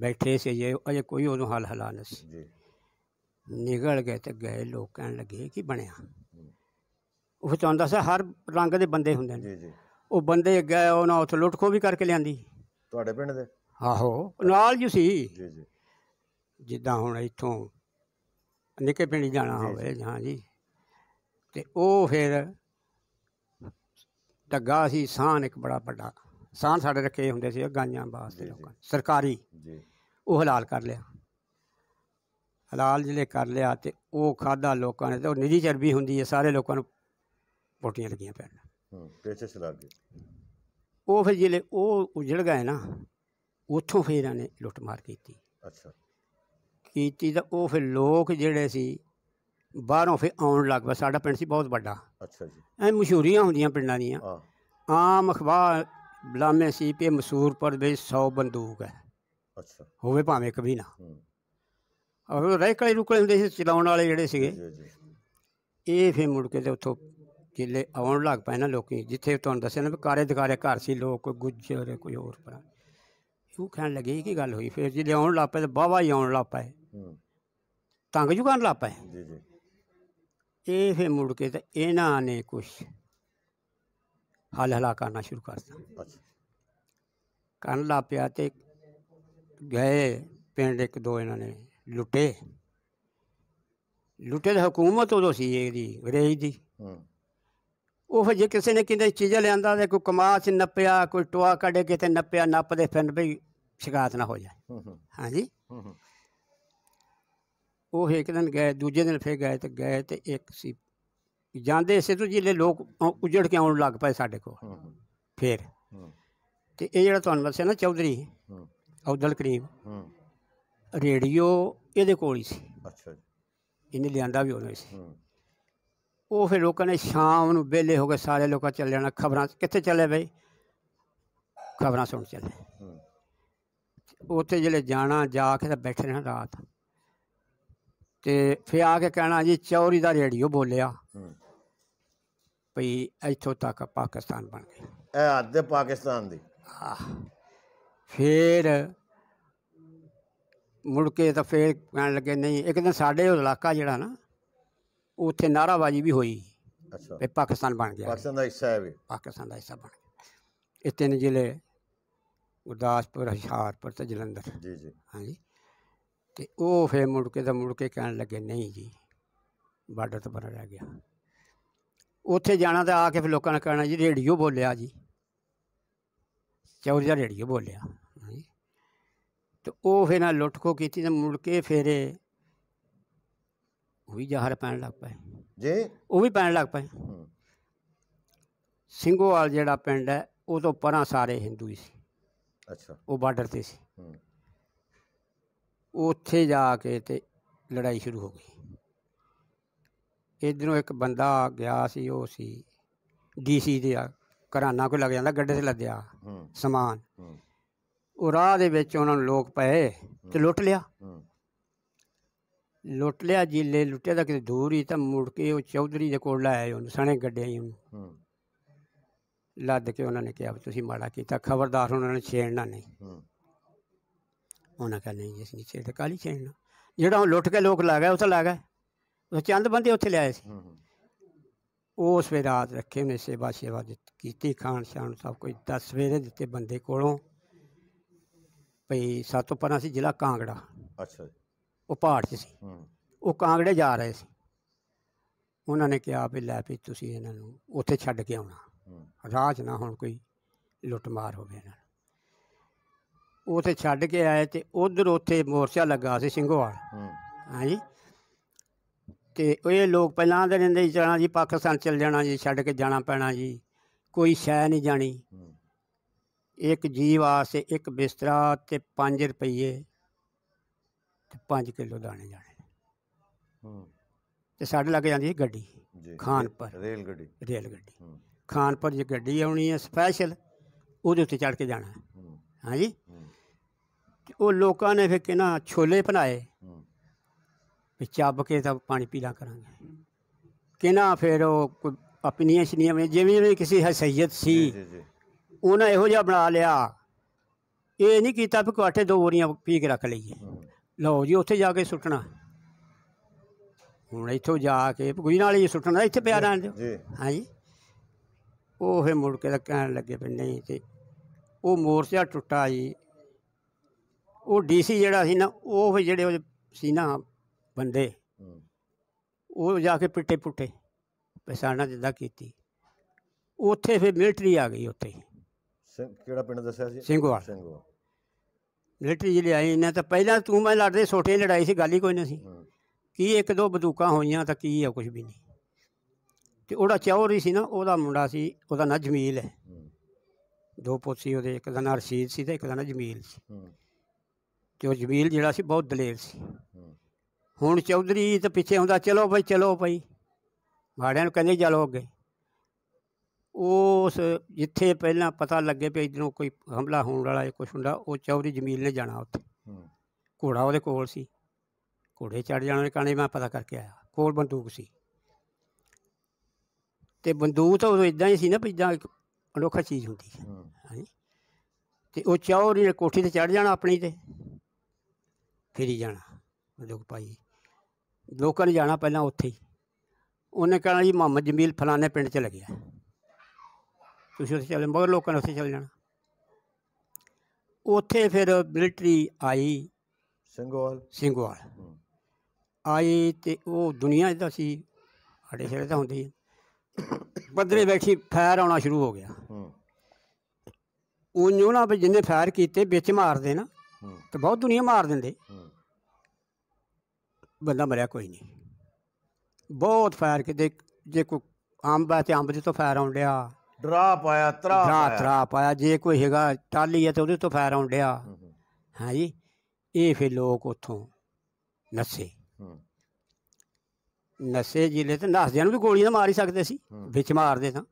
ਬੈਠੇ ਸੀ ਜੇ ਅਜੇ ਕੋਈ ਉਹਨੂੰ ਹਾਲ ਹਲਾ ਨਹੀਂ ਸੀ ਜੀ ਨਿਗਲ ਗਏ ਤੇ ਗਏ ਲੋਕ ਕਹਿਣ ਲੱਗੇ ਕਿ ਬਣਿਆ ਉਹ ਚਾਹੁੰਦਾ ਸੀ ਹਰ ਰੰਗ ਦੇ ਬੰਦੇ ਹੁੰਦੇ ਨੇ ਉਹ ਬੰਦੇ ਗਏ ਉਹਨਾਂ ਉੱਥੇ ਲੁੱਟਖੋ ਵੀ ਕਰਕੇ ਲਿਆਂਦੀ ਤੁਹਾਡੇ ਪਿੰਡ ਦੇ ਆਹੋ ਨਾਲ ਜੀ ਸੀ ਜੀ ਜੀ ਜਿੱਦਾਂ ਹੁਣ ਇੱਥੋਂ ਨਿੱਕੇ ਪਿੰਡ ਜਾਣਾ ਹੋਵੇ ਹਾਂ ਜੀ ਤੇ ਉਹ ਫਿਰ ਟੱਗਾ ਸੀ ਸਾਨ ਇੱਕ ਬੜਾ ਵੱਡਾ ਸਾਨ ਸਾਡੇ ਰੱਖੇ ਹੁੰਦੇ ਸੀ ਗਾਈਆਂ ਵਾਸਤੇ ਲੋਕਾਂ ਸਰਕਾਰੀ ਜੀ ਉਹ ਹਲਾਲ ਕਰ ਲਿਆ ਹਲਾਲ ਜਿਹੜੇ ਕਰ ਲਿਆ ਤੇ ਉਹ ਖਾਦਾ ਲੋਕਾਂ ਨੇ ਤੇ ਉਹ ਨਿੱਜੀ ਚਰਬੀ ਹੁੰਦੀ ਹੈ ਸਾਰੇ ਲੋਕਾਂ ਨੂੰ ਪੋਟੀਆਂ ਲੱਗੀਆਂ ਪੈਣ ਹੂੰ ਪੇਚੇ ਚਲਾ ਗਏ ਉਹ ਫਿਰ ਜਿਹੜੇ ਉਹ ਉਜੜ ਗਏ ਨਾ ਉੱਥੋਂ ਫਿਰ ਇਹਨਾਂ ਨੇ ਲੁੱਟਮਾਰ ਕੀਤੀ ਅੱਛਾ ਕੀਤੀ ਤਾਂ ਉਹ ਫਿਰ ਲੋਕ ਜਿਹੜੇ ਸੀ ਬਾਹਰੋਂ ਫਿਰ ਆਉਣ ਲੱਗ ਪਏ ਸਾਡਾ ਪਿੰਡ ਸੀ ਬਹੁਤ ਵੱਡਾ ਅੱਛਾ ਜੀ ਐ ਮਸ਼ਹੂਰੀਆਂ ਹੁੰਦੀਆਂ ਪਿੰਡਾਂ ਦੀਆਂ ਆਮ ਅਖਬਾਰ ਬਲਾਮੇ ਸੀ ਪੇ ਮਸੂਰ ਪਰ ਵੀ 100 ਬੰਦੂਕ ਹੈ ਅੱਛਾ ਹੋਵੇ ਭਾਵੇਂ ਕਬੀਨਾ ਉਹ ਰਹਿਕਲੇ ਰੁਕਲੇ ਹੁੰਦੇ ਸੀ ਚਲਾਉਣ ਵਾਲੇ ਜਿਹੜੇ ਸੀਗੇ ਇਹ ਫੇ ਮੁੜ ਕੇ ਤੇ ਉੱਥੋਂ ਕਿਲੇ ਆਉਣ ਲੱਗ ਪਏ ਨਾ ਲੋਕੀ ਜਿੱਥੇ ਤੁਹਾਨੂੰ ਦੱਸਿਆ ਨਾ ਕਾਰੇ ਦਿਕਾਰੇ ਘਰ ਸੀ ਲੋਕ ਗੁੱਜਰ ਕੋਈ ਹੋਰ ਪਰ ਉਹ ਕਹਿਣ ਲੱਗੇ ਕੀ ਗੱਲ ਹੋਈ ਫੇਰ ਜਿਹੜੇ ਆਉਣ ਲੱਗ ਪਏ ਤੇ ਬਾਵਾ ਹੀ ਆਉਣ ਲੱਗ ਪਏ ਤੰਗ ਜੂ ਕਰਨ ਲੱਗ ਪਏ ਜੀ ਜੀ ਇਹ ਫੇ ਮੁੜ ਕੇ ਤੇ ਇਹਨਾਂ ਨੇ ਕੁਝ ਹਲ ਹਲਾ ਕਰਨਾ ਸ਼ੁਰੂ ਕਰਤਾ ਕਰਨ ਲੱਗ ਪਿਆ ਤੇ ਗਏ ਪਿੰਡ ਇੱਕ ਦੋ ਇਹਨਾਂ ਨੇ ਲੁੱਟੇ ਲੁੱਟੇ ਦੀ ਹਕੂਮਤ ਉਦੋਂ ਸੀ ਇਹਦੀ ਅੰਗਰੇਜ਼ ਦੀ ਉਹ ਜੇ ਕਿਸੇ ਨੇ ਕਿੰਨੇ ਚੀਜ਼ਾਂ ਲਿਆਂਦਾ ਤੇ ਕੋਈ ਕਮਾਸ ਨੱਪਿਆ ਕੋਈ ਟੋਆ ਕੱਢੇ ਕਿਤੇ ਨੱਪਿਆ ਨੱਪਦੇ ਫਿਰ ਵੀ ਸ਼ਿਕਾਇਤ ਨਾ ਹੋ ਜਾਏ ਹਾਂਜੀ ਉਹ ਇੱਕ ਦਿਨ ਗਏ ਦੂਜੇ ਦਿਨ ਫੇਰ ਗਏ ਤੇ ਗਏ ਤੇ ਇੱਕ ਸੀ ਜਾਂਦੇ ਤੋਂ ਜ਼ਿਲ੍ਹੇ ਲੋਕ ਉਜੜ ਕੇ ਆਉਣ ਲੱਗ ਪਏ ਸਾਡੇ ਕੋਲ ਫੇਰ ਤੇ ਇਹ ਜਿਹੜਾ ਤੁਹਾਨੂੰ ਦੱਸਿਆ ਨਾ ਚੌਧਰੀ ਅਬਦੁਲ ਕਰੀਮ ਰੇਡੀਓ ਇਹਦੇ ਕੋਲ ਹੀ ਸੀ ਅੱਛਾ ਜੀ ਇਹਨੇ ਲਿਆਂਦਾ ਵੀ ਉਹਨੇ ਸੀ ਉਹ ਫਿਰ ਲੋਕਾਂ ਨੇ ਸ਼ਾਮ ਨੂੰ ਵਿਹਲੇ ਹੋ ਕੇ ਸਾਰੇ ਲੋਕਾਂ ਚੱਲ ਜਾਣਾ ਖਬਰਾਂ ਕਿੱਥੇ ਚੱਲੇ ਬਈ ਖਬਰਾਂ ਸੁਣ ਚੱਲੇ ਉੱਥੇ ਜਿਹੜੇ ਜਾਣਾ ਜਾ ਕੇ ਤਾਂ ਬੈਠੇ ਰਹਿਣਾ ਰਾਤ ਤੇ ਫਿਰ ਆ ਕੇ ਕਹਿਣਾ ਜੀ ਚੌਰੀ ਦਾ ਰੇਡੀਓ ਬੋਲਿਆ ਭਈ ਇੱਥੋਂ ਤੱਕ ਪਾਕਿਸਤਾਨ ਬਣ ਗਿਆ ਇਹ ਹੱਦ ਪਾਕਿਸਤਾਨ ਦੀ ਫੇਰ ਫਿਰ ਮੁੜ ਕੇ ਤਾਂ ਫੇਰ ਕਹਿਣ ਲੱਗੇ ਨਹੀਂ ਇੱਕ ਦਿਨ ਸਾਡੇ ਉਹ ਇਲਾਕਾ ਜਿਹੜਾ ਨਾ ਉੱਥੇ ਨਾਰਾਬਾਜ਼ੀ ਵੀ ਹੋਈ ਅੱਛਾ ਤੇ ਪਾਕਿਸਤਾਨ ਬਣ ਗਿਆ ਪਾਕਿਸਤਾਨ ਦਾ ਹਿੱਸਾ ਹੈ ਵੀ ਪਾਕਿਸਤਾਨ ਦਾ ਹਿੱਸਾ ਬਣ ਗਿਆ ਇਹ ਤਿੰਨ ਜ਼ਿਲ੍ਹੇ ਗੁਰਦਾਸਪੁਰ ਹਿਸ਼ਾਰਪੁਰ ਤੇ ਜਲੰਧਰ ਜੀ ਜੀ ਹਾਂਜੀ ਤੇ ਉਹ ਫੇਰ ਮੁੜ ਕੇ ਤਾਂ ਮੁੜ ਕੇ ਕਹਿਣ ਲੱਗੇ ਨਹੀਂ ਜੀ ਬਾਰਡਰ ਤੋਂ ਪਰਾਂ ਰਹਿ ਗਿਆ ਉੱਥੇ ਜਾਣਾ ਤਾਂ ਆ ਕੇ ਫਿਰ ਲੋਕਾਂ ਨੇ ਕਹਿਣਾ ਜੀ ਰੇਡੀਓ ਬੋਲਿਆ ਜੀ ਚੌਧਰੀ ਰੇਡੀਓ ਬੋਲਿਆ ਤੇ ਉਹ ਫਿਰ ਨਾ ਕੋ ਕੀਤੀ ਤੇ ਮੁੜ ਕੇ ਫੇਰੇ ਉਹ ਵੀ ਜ਼ਹਿਰ ਪੈਣ ਲੱਗ ਪਏ ਜੀ ਉਹ ਵੀ ਪੈਣ ਲੱਗ ਪਏ ਸਿੰਘੋਵਾਲ ਜਿਹੜਾ ਪਿੰਡ ਹੈ ਉਹ ਤੋਂ ਪਰਾਂ ਸਾਰੇ ਹਿੰਦੂ ਹੀ ਸੀ ਅੱਛਾ ਉਹ ਬਾਰਡਰ ਤੇ ਸੀ ਉੱਥੇ ਜਾ ਕੇ ਤੇ ਲੜਾਈ ਸ਼ੁਰੂ ਹੋ ਗਈ ਇਧਰੋਂ ਇੱਕ ਬੰਦਾ ਗਿਆ ਸੀ ਉਹ ਸੀ ਡੀਸੀ ਦੇ ਘਰਾਨਾ ਕੋਈ ਲੱਗ ਜਾਂਦਾ ਗੱਡੇ ਤੇ ਲੱਦਿਆ ਸਮਾਨ ਉਹ ਰਾਹ ਦੇ ਵਿੱਚ ਉਹਨਾਂ ਨੂੰ ਲੋਕ ਪਏ ਤੇ ਲੁੱਟ ਲਿਆ ਲੁੱਟ ਲਿਆ ਜਿੱਲੇ ਲੁੱਟਿਆ ਤਾਂ ਕਿਤੇ ਦੂਰ ਹੀ ਤਾਂ ਮੁੜ ਕੇ ਉਹ ਚੌਧਰੀ ਦੇ ਕੋਲ ਲਾਇਆ ਉਹਨੂੰ ਸਣੇ ਗੱਡੇ ਹੀ ਉਹਨੂੰ ਲੱਦ ਕੇ ਉਹਨਾਂ ਨੇ ਕਿਹਾ ਤੁਸੀਂ ਮਾੜਾ ਕੀਤਾ ਖਬਰਦਾਰ ਉਹਨਾਂ ਨੇ ਛੇੜਨਾ ਨਹੀਂ ਉਹਨਾਂ ਕਹਿੰਦੇ ਨਹੀਂ ਜਿਸ ਨੀਚੇ ਤੇ ਕਾਲੀ ਛੇੜਨਾ ਜਿਹੜਾ ਉਹ ਲੁੱਟ ਕੇ ਲੋਕ ਲਾ ਗਿਆ ਉਹ ਤਾਂ ਲਾ ਗਿਆ ਉਹ ਚੰਦ ਬੰਦੇ ਉੱਥੇ ਲਿਆਏ ਸੀ ਉਹ ਵੇ ਰਾਤ ਰੱਖੇ ਉਹਨੇ ਸੇਵਾ ਸੇਵਾ ਦਿੱਤੀ ਕੀਤੀ ਖਾਣ ਸ਼ਾਨ ਸਭ ਕੁਝ 10 ਸਵੇਰੇ ਦਿੱਤੇ ਬੰਦੇ ਕੋਲੋਂ ਭਈ ਤੋਂ ਪਹਿਲਾਂ ਸੀ ਜ਼ਿਲ੍ਹਾ ਕਾਂਗੜਾ ਅੱਛਾ ਜੀ ਉਹ ਪਹਾੜ 'ਚ ਸੀ ਹੂੰ ਉਹ ਕਾਂਗੜੇ ਜਾ ਰਹੇ ਸੀ ਉਹਨਾਂ ਨੇ ਕਿਹਾ ਵੀ ਲੈ ਵੀ ਤੁਸੀਂ ਇਹਨਾਂ ਨੂੰ ਉੱਥੇ ਛੱਡ ਕੇ ਆਉਣਾ ਰਾਜ ਨਾ ਹੁਣ ਕੋਈ ਲੁੱਟਮਾਰ ਹੋਵੇ ਇਹਨਾਂ ਨੂੰ ਉੱਥੇ ਛੱਡ ਕੇ ਆਏ ਤੇ ਉਧਰ ਉਥੇ ਮੋਰਚਾ ਲੱਗਾ ਸੀ ਸਿੰਘੋਵਾਲ ਹਾਂਜੀ ਤੇ ਇਹ ਲੋਕ ਪਹਿਲਾਂ ਦੇ ਰਹਿੰਦੇ ਜਾਣਾ ਜੀ ਪਾਕਿਸਤਾਨ ਚਲ ਜਾਣਾ ਜੀ ਛੱਡ ਕੇ ਜਾਣਾ ਪੈਣਾ ਜੀ ਕੋਈ ਸ਼ੈ ਨਹੀਂ ਜਾਣੀ ਇੱਕ ਜੀਵ ਆਸੇ ਇੱਕ ਬਿਸਤਰਾ ਤੇ 5 ਰੁਪਏ ਤੇ 5 ਕਿਲੋ ਦਾਣੇ ਜਾਣੇ ਤੇ ਸਾਡੇ ਲੱਗ ਜਾਂਦੀ ਹੈ ਗੱਡੀ ਖਾਨਪੁਰ ਰੇਲ ਗੱਡੀ ਰੇਲ ਗੱਡੀ ਖਾਨਪੁਰ ਜੇ ਗੱਡੀ ਆਉਣੀ ਹੈ ਸਪੈਸ਼ਲ ਉਹਦੇ ਉੱਤੇ ਚੜ ਕੇ ਜਾਣਾ ਹਾਂਜੀ ਉਹ ਲੋਕਾਂ ਨੇ ਫਿਰ ਕਿਨਾ ਛੋਲੇ ਬਣਾਏ ਵੀ ਚੱਬ ਕੇ ਤਾਂ ਪਾਣੀ ਪੀਣਾ ਕਰਾਂਗੇ ਕਿਨਾ ਫਿਰ ਉਹ ਆਪਣੀਆਂ ਸ਼ਨੀਆਂ ਜਿਵੇਂ ਜਿਵੇਂ ਕਿਸੇ ਹਸਈਅਤ ਸੀ ਉਹਨਾਂ ਇਹੋ ਜਿਹਾ ਬਣਾ ਲਿਆ ਇਹ ਨਹੀਂ ਕੀਤਾ ਵੀ ਕੁਆਟੇ ਦੋ ਬੋਰੀਆਂ ਪੀ ਕੇ ਰੱਖ ਲਈਏ ਲਓ ਜੀ ਉੱਥੇ ਜਾ ਕੇ ਸੁੱਟਣਾ ਹੁਣ ਇੱਥੋਂ ਜਾ ਕੇ ਕੋਈ ਨਾਲ ਹੀ ਸੁੱਟਣਾ ਇੱਥੇ ਪਿਆ ਰਹਿਣ ਦਿਓ ਹਾਂਜੀ ਉਹ ਫੇ ਮੁੜ ਕੇ ਤਾਂ ਕਹਿਣ ਲੱਗੇ ਵੀ ਨਹੀਂ ਤੇ ਉਹ ਮੋਰਚਾ ਟੁੱਟਾ ਜੀ ਉਹ ਡੀਸੀ ਜਿਹੜਾ ਸੀ ਨਾ ਉਹ ਫੇ ਜਿਹੜੇ ਉਹ ਸੀ ਨਾ ਬੰਦੇ ਉਹ ਜਾ ਕੇ ਪਿੱਟੇ ਪੁੱਟੇ ਪਛਾਣਾ ਜਿੱਦਾਂ ਕੀਤੀ ਉੱਥੇ ਫੇ ਮਿਲਟਰੀ ਆ ਗਈ ਉੱਥੇ ਕਿਹੜਾ ਪਿੰਡ ਦੱਸਿਆ ਸੀ ਸਿੰਘਵਾਲ ਸਿੰਘਵਾਲ ਮਿਲਟਰੀ ਜਿਹੜੇ ਆਏ ਇਹਨਾਂ ਤਾਂ ਪਹਿਲਾਂ ਤੂੰ ਮੈਂ ਲੜਦੇ ਛੋਟੇ ਲੜਾਈ ਸੀ ਗੱਲ ਹੀ ਕੋਈ ਨਹੀਂ ਸੀ ਕੀ ਇੱਕ ਦੋ ਬਦੂਕਾਂ ਹੋਈਆਂ ਤਾਂ ਕੀ ਆ ਕੁਝ ਵੀ ਨਹੀਂ ਤੇ ਉਹਦਾ ਚੌਰੀ ਸੀ ਨਾ ਉਹਦਾ ਮੁੰਡਾ ਸੀ ਉਹਦਾ ਨਾਂ ਜਮੀਲ ਹੈ ਦੋ ਪੁੱਤ ਸੀ ਉਹਦੇ ਇੱਕ ਦਾ ਨਾਂ ਰਸ਼ੀਦ ਸੀ ਤੇ ਇੱਕ ਦਾ ਨਾਂ ਜਮੀਲ ਸੀ ਤੇ ਉਹ ਜਮੀਲ ਜਿਹੜਾ ਸੀ ਬਹੁਤ ਦਲੇਰ ਸੀ ਹੁਣ ਚੌਧਰੀ ਤੇ ਪਿੱਛੇ ਹੁੰਦਾ ਚਲੋ ਭਾਈ ਚਲੋ ਭਾਈ ਮਾੜਿਆਂ ਨੂੰ ਕਹਿੰਦੇ ਚਲੋ ਅੱਗੇ ਉਸ ਜਿੱਥੇ ਪਹਿਲਾਂ ਪਤਾ ਲੱਗੇ ਪਈ ਇਧਰੋਂ ਕੋਈ ਹਮਲਾ ਹੋਣ ਵਾਲਾ ਹੈ ਕੁਛ ਹੁੰਦਾ ਉਹ ਚੌਧਰੀ ਜਮੀਲ ਨੇ ਜਾਣਾ ਉੱਥੇ ਘੋੜਾ ਉਹਦੇ ਕੋਲ ਸੀ ਘੋੜੇ ਚੜ ਜਾਣ ਦੇ ਕਾਣੇ ਮੈਂ ਪਤਾ ਕਰਕੇ ਆਇਆ ਕੋਲ ਬੰਦੂਕ ਸੀ ਤੇ ਬੰਦੂਕ ਤਾਂ ਉਹ ਇਦਾਂ ਹੀ ਸੀ ਨਾ ਵੀ ਇਦਾਂ ਇੱਕ ਅਨੋਖਾ ਚੀਜ਼ ਹੁੰਦੀ ਹੈ ਹਾਂਜੀ ਤੇ ਉਹ ਚੌਧਰੀ ਨੇ ਕੋਠੀ ਤੇ ਚੜ ਜਾਣਾ ਆਪਣੀ ਤੇ ਫਿਰ ਜਾਣਾ ਬੰਦੂਕ ਪਾਈ ਲੋਕਾਂ ਨੇ ਜਾਣਾ ਪਹਿਲਾਂ ਉੱਥੇ ਹੀ ਉਹਨੇ ਕਹਣਾ ਜੀ ਮੁਹੰਮਦ ਜਮੀਲ ਫਲਾਣੇ ਪਿੰਡ ਚ ਲੱਗਿਆ ਤੁਸੀਂ ਉੱਥੇ ਚੱਲੇ ਬਹੁਤ ਲੋਕਾਂ ਨੇ ਉੱਥੇ ਚੱਲ ਜਾਣਾ ਉੱਥੇ ਫਿਰ ਮਿਲਟਰੀ ਆਈ ਸਿੰਘਵਾਲ ਸਿੰਘਵਾਲ ਆਈ ਤੇ ਉਹ ਦੁਨੀਆ ਇਹਦਾ ਸੀ ਸਾਡੇ ਸਿਰ ਤਾਂ ਹੁੰਦੀ ਹੈ ਬੈਠੀ ਫਾਇਰ ਆਉਣਾ ਸ਼ੁਰੂ ਹੋ ਗਿਆ ਉਹਨੂੰ ਨਾ ਵੀ ਜਿੰਨੇ ਫਾਇਰ ਕੀਤੇ ਵਿੱਚ ਮਾਰਦੇ ਨਾ ਤੇ ਬਹੁਤ ਦੁਨੀਆ ਮਾਰ ਦਿੰਦੇ ਬੰਦਾ ਮਰਿਆ ਕੋਈ ਨਹੀਂ ਬਹੁਤ ਫਾਇਰ ਕਿਤੇ ਜੇ ਕੋ ਆਮ ਬਾਤ ਤੇ ਜੀ ਦੇ ਤੋਂ ਫਾਇਰ ਆਉਂਦਿਆ ਡਰਾ ਪਾਇਆ ਤਰਾ ਡਰਾ ਤਰਾ ਪਾਇਆ ਜੇ ਕੋਈ ਹੈਗਾ ਟਾਲੀ ਹੈ ਤੇ ਉਹਦੇ ਤੋਂ ਫਾਇਰ ਆਉਂਡਿਆ ਹਾਂ ਜੀ ਇਹ ਫੇ ਲੋਕ ਉਥੋਂ ਨਸੇ ਨਸੇ ਜਿਲੇ ਤੇ ਨਸਦਿਆਂ ਨੂੰ ਵੀ ਗੋਲੀ ਨਾਲ ਮਾਰ ਹੀ ਸਕਦੇ ਸੀ ਵਿੱਚ ਮਾਰਦੇ ਤਾਂ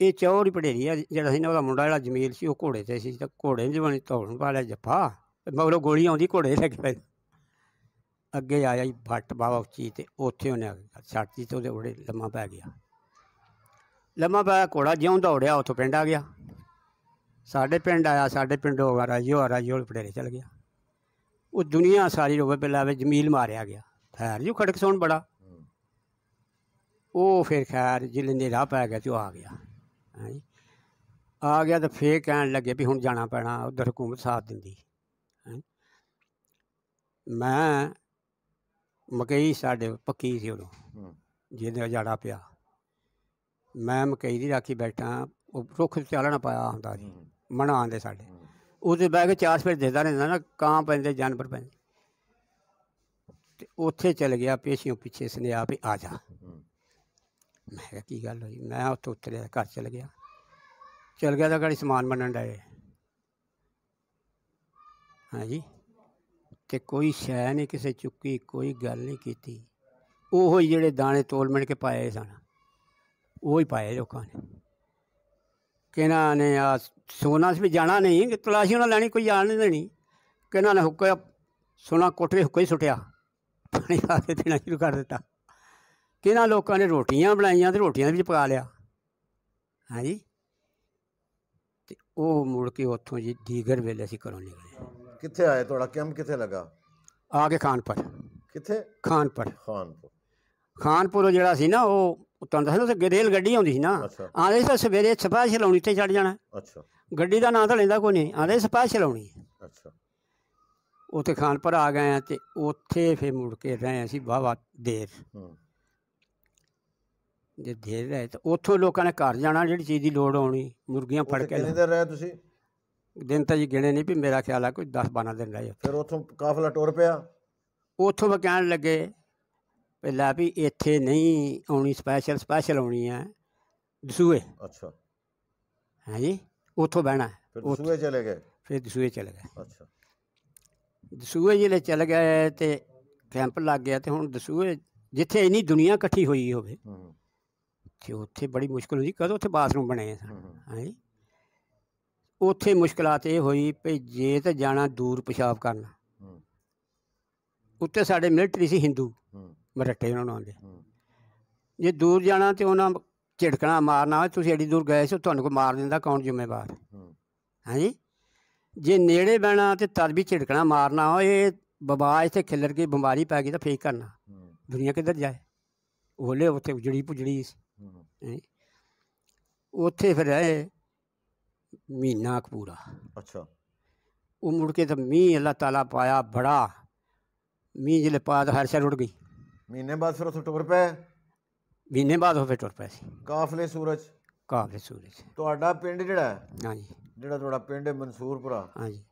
ਇਹ ਹੀ ਪੜੇਰੀ ਆ ਜਿਹੜਾ ਸੀ ਨਾ ਉਹਦਾ ਮੁੰਡਾ ਜਿਹੜਾ ਜਮੀਲ ਸੀ ਉਹ ਘੋੜੇ ਤੇ ਸੀ ਤਾਂ ਘੋੜੇ ਦੀ ਬਣੀ ਧੌਣ ਵਾਲਾ ਜੱਫਾ ਮਗਰੋਂ ਗੋਲੀ ਆਉਂਦੀ ਘੋੜੇ ਲੱਗ ਪਏ ਅੱਗੇ ਆਇਆ ਜੀ ਭੱਟ ਬਾਬਾ ਉੱਚੀ ਤੇ ਉੱਥੇ ਉਹਨੇ ਦਿੱਤੀ ਤੇ ਉਹਦੇ ਉਹੜੇ ਲੰਮਾ ਪੈ ਗਿਆ ਲੰਮਾ ਪਾਇਆ ਘੋੜਾ ਜਿਉਂ ਦੌੜਿਆ ਉੱਥੋਂ ਪਿੰਡ ਆ ਗਿਆ ਸਾਡੇ ਪਿੰਡ ਆਇਆ ਸਾਡੇ ਪਿੰਡ ਹੋ ਗਿਆ ਰਾਜੋ ਰਾਜੋ ਪਟੇਰੇ ਚਲ ਗਿਆ ਉਹ ਦੁਨੀਆ ਸਾਰੀ ਰੋਵੇ ਪਿਲਾ ਵਿੱਚ ਜਮੀਲ ਮਾਰਿਆ ਗਿਆ ਫੈਰ ਜੂ ਖੜਕ ਸੋਣ ਬੜਾ ਉਹ ਫਿਰ ਖੈਰ ਜਿਲੇ ਨੇ ਰਾਹ ਪੈ ਗਿਆ ਤੇ ਉਹ ਆ ਗਿਆ ਹਾਂਜੀ ਆ ਗਿਆ ਤਾਂ ਫੇਰ ਕਹਿਣ ਲੱਗੇ ਵੀ ਹੁਣ ਜਾਣਾ ਪੈਣਾ ਉਧਰ ਹਕੂਮਤ ਸਾਥ ਦਿੰਦੀ ਮੈਂ ਮਕਈ ਸਾਡੇ ਪੱਕੀ ਸੀ ਉਦੋਂ ਜਿਹਦੇ ਜਾੜਾ ਪਿਆ ਮੈਂ ਮਕਈ ਦੀ ਰਾਖੀ ਬੈਠਾ ਉਹ ਰੁੱਖ ਤੇ ਚਾਲਣਾ ਪਾਇਆ ਹੁੰਦਾ ਜੀ ਮਣਾ ਆਂਦੇ ਸਾਡੇ ਉਹਦੇ ਬੈ ਕੇ ਚਾਰ ਸਪੇਰ ਦੇਦਾ ਰਹਿੰਦਾ ਨਾ ਕਾਂ ਪੈਂਦੇ ਜਾਨਵਰ ਪੈਂਦੇ ਤੇ ਉੱਥੇ ਚਲ ਗਿਆ ਪੇਸ਼ੀਓ ਪਿੱਛੇ ਸੁਨੇਹਾ ਵੀ ਆ ਜਾ ਮੈਂ ਕਿਹਾ ਕੀ ਗੱਲ ਹੋਈ ਮੈਂ ਉੱਥੇ ਉਤਰਿਆ ਘਰ ਚਲ ਗਿਆ ਚਲ ਗਿਆ ਤਾਂ ਗਾੜੀ ਸਮਾਨ ਮੰਨਣ ਡਾਏ ਹਾਂਜੀ ਤੇ ਕੋਈ ਸ਼ੈ ਨਹੀਂ ਕਿਸੇ ਚੁੱਕੀ ਕੋਈ ਗੱਲ ਨਹੀਂ ਕੀਤੀ ਉਹੋ ਜਿਹੜੇ ਦਾਣੇ ਤੋਲ ਮਿਣ ਕੇ ਪਾਏ ਸਨ वो ही पाए लोगों ਨੇ कहना ने सोना से ਵੀ ਜਾਣਾ ਨਹੀਂ ਕਿ ਤਲਾਸ਼ੀ ਉਹਨਾਂ ਲੈਣੀ ਕੋਈ ਆਣ ਨਹੀਂ ਦੇਣੀ कहना ਨੇ ਹੁੱਕੇ ਸੋਨਾ ਕੋਠੇ ਹੁੱਕੇ ਹੀ ਸੁਟਿਆ ਪਾਣੀ ਪਾ ਕੇ ਦੇਣਾ ਸ਼ੁਰੂ ਕਰ ਦਿੱਤਾ ਕਿਹਨਾਂ ਲੋਕਾਂ ਨੇ ਰੋਟੀਆਂ ਬਣਾਈਆਂ ਤੇ ਰੋਟੀਆਂ ਵਿੱਚ ਪਕਾ ਲਿਆ ਹਾਂਜੀ ਤੇ ਉਹ ਮੁੜ ਕੇ ਉੱਥੋਂ ਜੀ ਦੀਗਰ ਵੇਲੇ ਅਸੀਂ ਘਰੋਂ ਨਿਕਲੇ ਕਿੱਥੇ ਆਏ ਤੁਹਾਡਾ ਕੰਮ ਕਿੱਥੇ ਲੱਗਾ ਆ ਕੇ ਖਾਨਪੁਰ ਕਿੱਥੇ ਖਾਨਪੁਰ ਖਾਨਪੁਰ ਖਾਨਪੁਰ ਜਿਹੜਾ ਸੀ ਨਾ ਉਹ ਤੁਹਾਨੂੰ ਦੱਸਣਾ ਸੀ ਅੱਗੇ ਰੇਲ ਗੱਡੀ ਆਉਂਦੀ ਸੀ ਨਾ ਆਂਦੇ ਸੀ ਸਵੇਰੇ ਸਪਾਹ ਚਲਾਉਣੀ ਤੇ ਚੜ ਜਾਣਾ ਅੱਛਾ ਗੱਡੀ ਦਾ ਨਾਂ ਤਾਂ ਲੈਂਦਾ ਕੋਈ ਨਹੀਂ ਆਂਦੇ ਸਪਾਹ ਚਲਾਉਣੀ ਅੱਛਾ ਉੱਥੇ ਖਾਨਪੁਰ ਆ ਗਏ ਆ ਤੇ ਉੱਥੇ ਫੇਰ ਮੁੜ ਕੇ ਰਹੇ ਅਸੀਂ ਬਾਵਾ ਦੇਰ ਹੂੰ ਜੇ ਦੇਰ ਰਹੇ ਤਾਂ ਉੱਥੋਂ ਲੋਕਾਂ ਨੇ ਘਰ ਜਾਣਾ ਜਿਹੜੀ ਚੀਜ਼ ਦੀ ਲੋੜ ਆਉਣੀ ਮੁਰਗੀਆਂ ਫੜ ਕੇ ਕਿੰਨੇ ਦਿਨ ਰਹੇ ਤੁਸੀਂ ਦਿਨ ਤਾਂ ਜੀ ਗਿਣੇ ਨਹੀਂ ਵੀ ਮੇਰਾ ਖਿਆਲ ਆ ਕੋਈ 10 12 ਦਿਨ ਰਹੇ ਫਿਰ ਉੱਥੋਂ ਕਾਫਲਾ ਟੁਰ ਪਿਆ ਉੱਥੋਂ ਵਕਾਨ ਕਹਿਣ ਲੱਗੇ ਪਹਿਲਾਂ ਵੀ ਇੱਥੇ ਨਹੀਂ ਆਉਣੀ ਸਪੈਸ਼ਲ ਸਪੈਸ਼ਲ ਆਉਣੀ ਹੈ ਦਸੂਏ ਅੱਛਾ ਹਾਂਜੀ ਉੱਥੋਂ ਬਹਿਣਾ ਦਸੂਏ ਚਲੇ ਗਏ ਫਿਰ ਦਸੂਏ ਚਲੇ ਗਏ ਅੱਛਾ ਦਸੂਏ ਜਿਹੜੇ ਚਲੇ ਗਏ ਤੇ ਕੈਂਪ ਲੱਗ ਗਿਆ ਤੇ ਹੁਣ ਦਸੂਏ ਜਿੱਥੇ ਇਨੀ ਦੁਨੀਆ ਇਕੱਠੀ ਹੋਈ ਹੋਵੇ ਤੇ ਉੱਥੇ ਬੜੀ ਮੁਸ਼ਕਲ ਹੁੰਦੀ ਕਦੋਂ ਉੱਥੇ ਬਾਥਰੂਮ ਬਣੇ ਆ ਹਾਂਜੀ ਉੱਥੇ ਮੁਸ਼ਕਲਾਂ ਤੇ ਹੋਈ ਭਈ ਜੇ ਤਾਂ ਜਾਣਾ ਦੂਰ ਪਿਸ਼ਾਬ ਕਰਨ ਹੂੰ, ਉੱਤੇ ਸਾਡੇ ਮਿਲਟਰੀ ਸੀ ਹਿੰਦੂ ਹੂੰ ਮਰੱਟੇ ਉਹਨਾਂ ਨੂੰ ਆਉਂਦੇ ਜੇ ਦੂਰ ਜਾਣਾ ਤੇ ਉਹਨਾਂ ਝਿੜਕਣਾ ਮਾਰਨਾ ਤੁਸੀਂ ਐਡੀ ਦੂਰ ਗਏ ਸੋ ਤੁਹਾਨੂੰ ਕੋ ਮਾਰ ਦਿੰਦਾ ਕੌਣ ਜ਼ਿੰਮੇਵਾਰ ਹਾਂਜੀ ਜੇ ਨੇੜੇ ਬਹਿਣਾ ਤੇ ਤਦ ਵੀ ਝਿੜਕਣਾ ਮਾਰਨਾ ਇਹ ਬਬਾ ਇੱਥੇ ਖਿਲਰ ਕੇ ਬਿਮਾਰੀ ਪੈ ਗਈ ਤਾਂ ਫੇਕ ਕਰਨਾ ਦੁਨੀਆ ਕਿੱਧਰ ਜਾਏ ਉਹਲੇ ਉੱਥੇ ਉਜੜੀ ਪੁਜੜੀ ਉੱਥੇ ਫਿਰ ਰਹੇ ਮਹੀਨਾ ਕਪੂਰਾ ਅੱਛਾ ਉਹ ਮੁੜ ਕੇ ਤਾਂ ਮੀਂਹ ਅੱਲਾਹ ਤਾਲਾ ਪਾਇਆ ਬੜਾ ਮੀਂਹ ਜਿਹੜੇ ਪਾਦ ਹਰ ਸ਼ਰ ਉੜ ਗਈ ਮਹੀਨੇ ਬਾਅਦ ਫਿਰ ਉੱਥੋਂ ਟੁਰ ਪਏ ਮਹੀਨੇ ਬਾਅਦ ਉਹ ਫਿਰ ਟੁਰ ਪਏ ਸੀ ਕਾਫਲੇ ਸੂਰਜ ਕਾਫਲੇ ਸੂਰਜ ਤੁਹਾਡਾ ਪਿੰਡ ਜਿਹੜਾ ਹਾਂਜੀ ਜਿਹੜਾ ਤੁਹਾਡਾ ਪਿੰਡ ਹੈ ਮਨਸੂਰਪੁਰਾ ਹਾਂਜੀ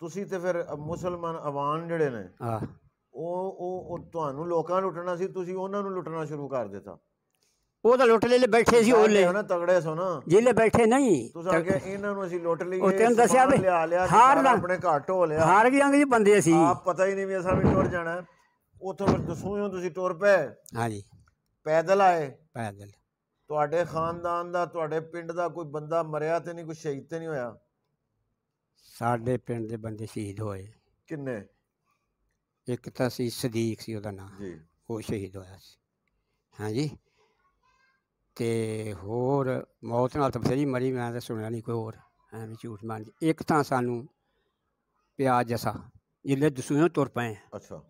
ਤੁਸੀਂ ਤੇ ਫਿਰ ਮੁਸਲਮਾਨ ਅਵਾਨ ਜਿਹੜੇ ਨੇ ਆ ਉਹ ਉਹ ਤੁਹਾਨੂੰ ਲੋਕਾਂ ਲੁੱਟਣਾ ਸੀ ਤੁਸੀਂ ਉਹਨਾਂ ਨੂੰ ਲੁੱਟਣਾ ਸ਼ੁਰੂ ਕਰ ਦਿੱਤਾ ਉਹ ਤਾਂ ਲੁੱਟ ਲੈ ਲੈ ਬੈਠੇ ਸੀ ਉਹ ਲੈ ਨਾ ਤਗੜੇ ਸੋ ਨਾ ਜਿਲੇ ਬੈਠੇ ਨਹੀਂ ਤੁਸੀਂ ਆਖਿਆ ਇਹਨਾਂ ਨੂੰ ਅਸੀਂ ਲੁੱਟ ਲਈਏ ਉਹ ਤੈਨੂੰ ਦੱਸਿਆ ਵੀ ਹਾਰ ਆਪਣੇ ਘਾਟੋ ਲਿਆ ਹਾਰ ਗਏ ਅੰਗ ਜੀ ਬੰਦੇ ਸੀ ਆਪ ਪਤਾ ਹੀ ਨਹੀਂ ਵੀ ਅਸਾਂ ਵੀ ਟੁਰ ਜਾਣਾ ਉੱਥੋਂ ਫਿਰ ਦਸੂਹੋਂ ਤੁਸੀਂ ਟੁਰ ਪਏ ਹਾਂਜੀ ਪੈਦਲ ਆਏ ਪੈਦਲ ਤੁਹਾਡੇ ਖਾਨਦਾਨ ਦਾ ਤੁਹਾਡੇ ਪਿੰਡ ਦਾ ਕੋਈ ਬੰਦਾ ਮਰਿਆ ਤੇ ਨਹੀਂ ਕੋਈ ਸ਼ਹੀਦ ਤੇ ਨਹੀਂ ਹੋਇਆ ਸਾਡੇ ਪਿੰਡ ਦੇ ਬੰਦੇ ਸ਼ਹੀਦ ਹੋਏ ਕਿੰਨੇ ਇੱਕ ਤਾਂ ਸੀ ਸਦੀਕ ਸੀ ਉਹਦਾ ਨਾਮ ਜੀ ਉਹ ਸ਼ਹੀਦ ਹੋਇਆ ਸੀ ਹਾਂਜੀ ਤੇ ਹੋਰ ਮੌਤ ਨਾਲ ਤਾਂ ਬਥੇਰੀ ਮਰੀ ਮੈਂ ਤਾਂ ਸੁਣਿਆ ਨਹੀਂ ਕੋਈ ਹੋਰ ਐਵੇਂ ਝੂਠ ਮਾਰ ਇੱਕ ਤਾਂ ਸਾਨੂੰ ਪਿਆ ਜਸਾ ਜਿੱਲੇ ਦਸੂਹੋਂ ਤੁਰ ਪਏ ਅੱਛਾ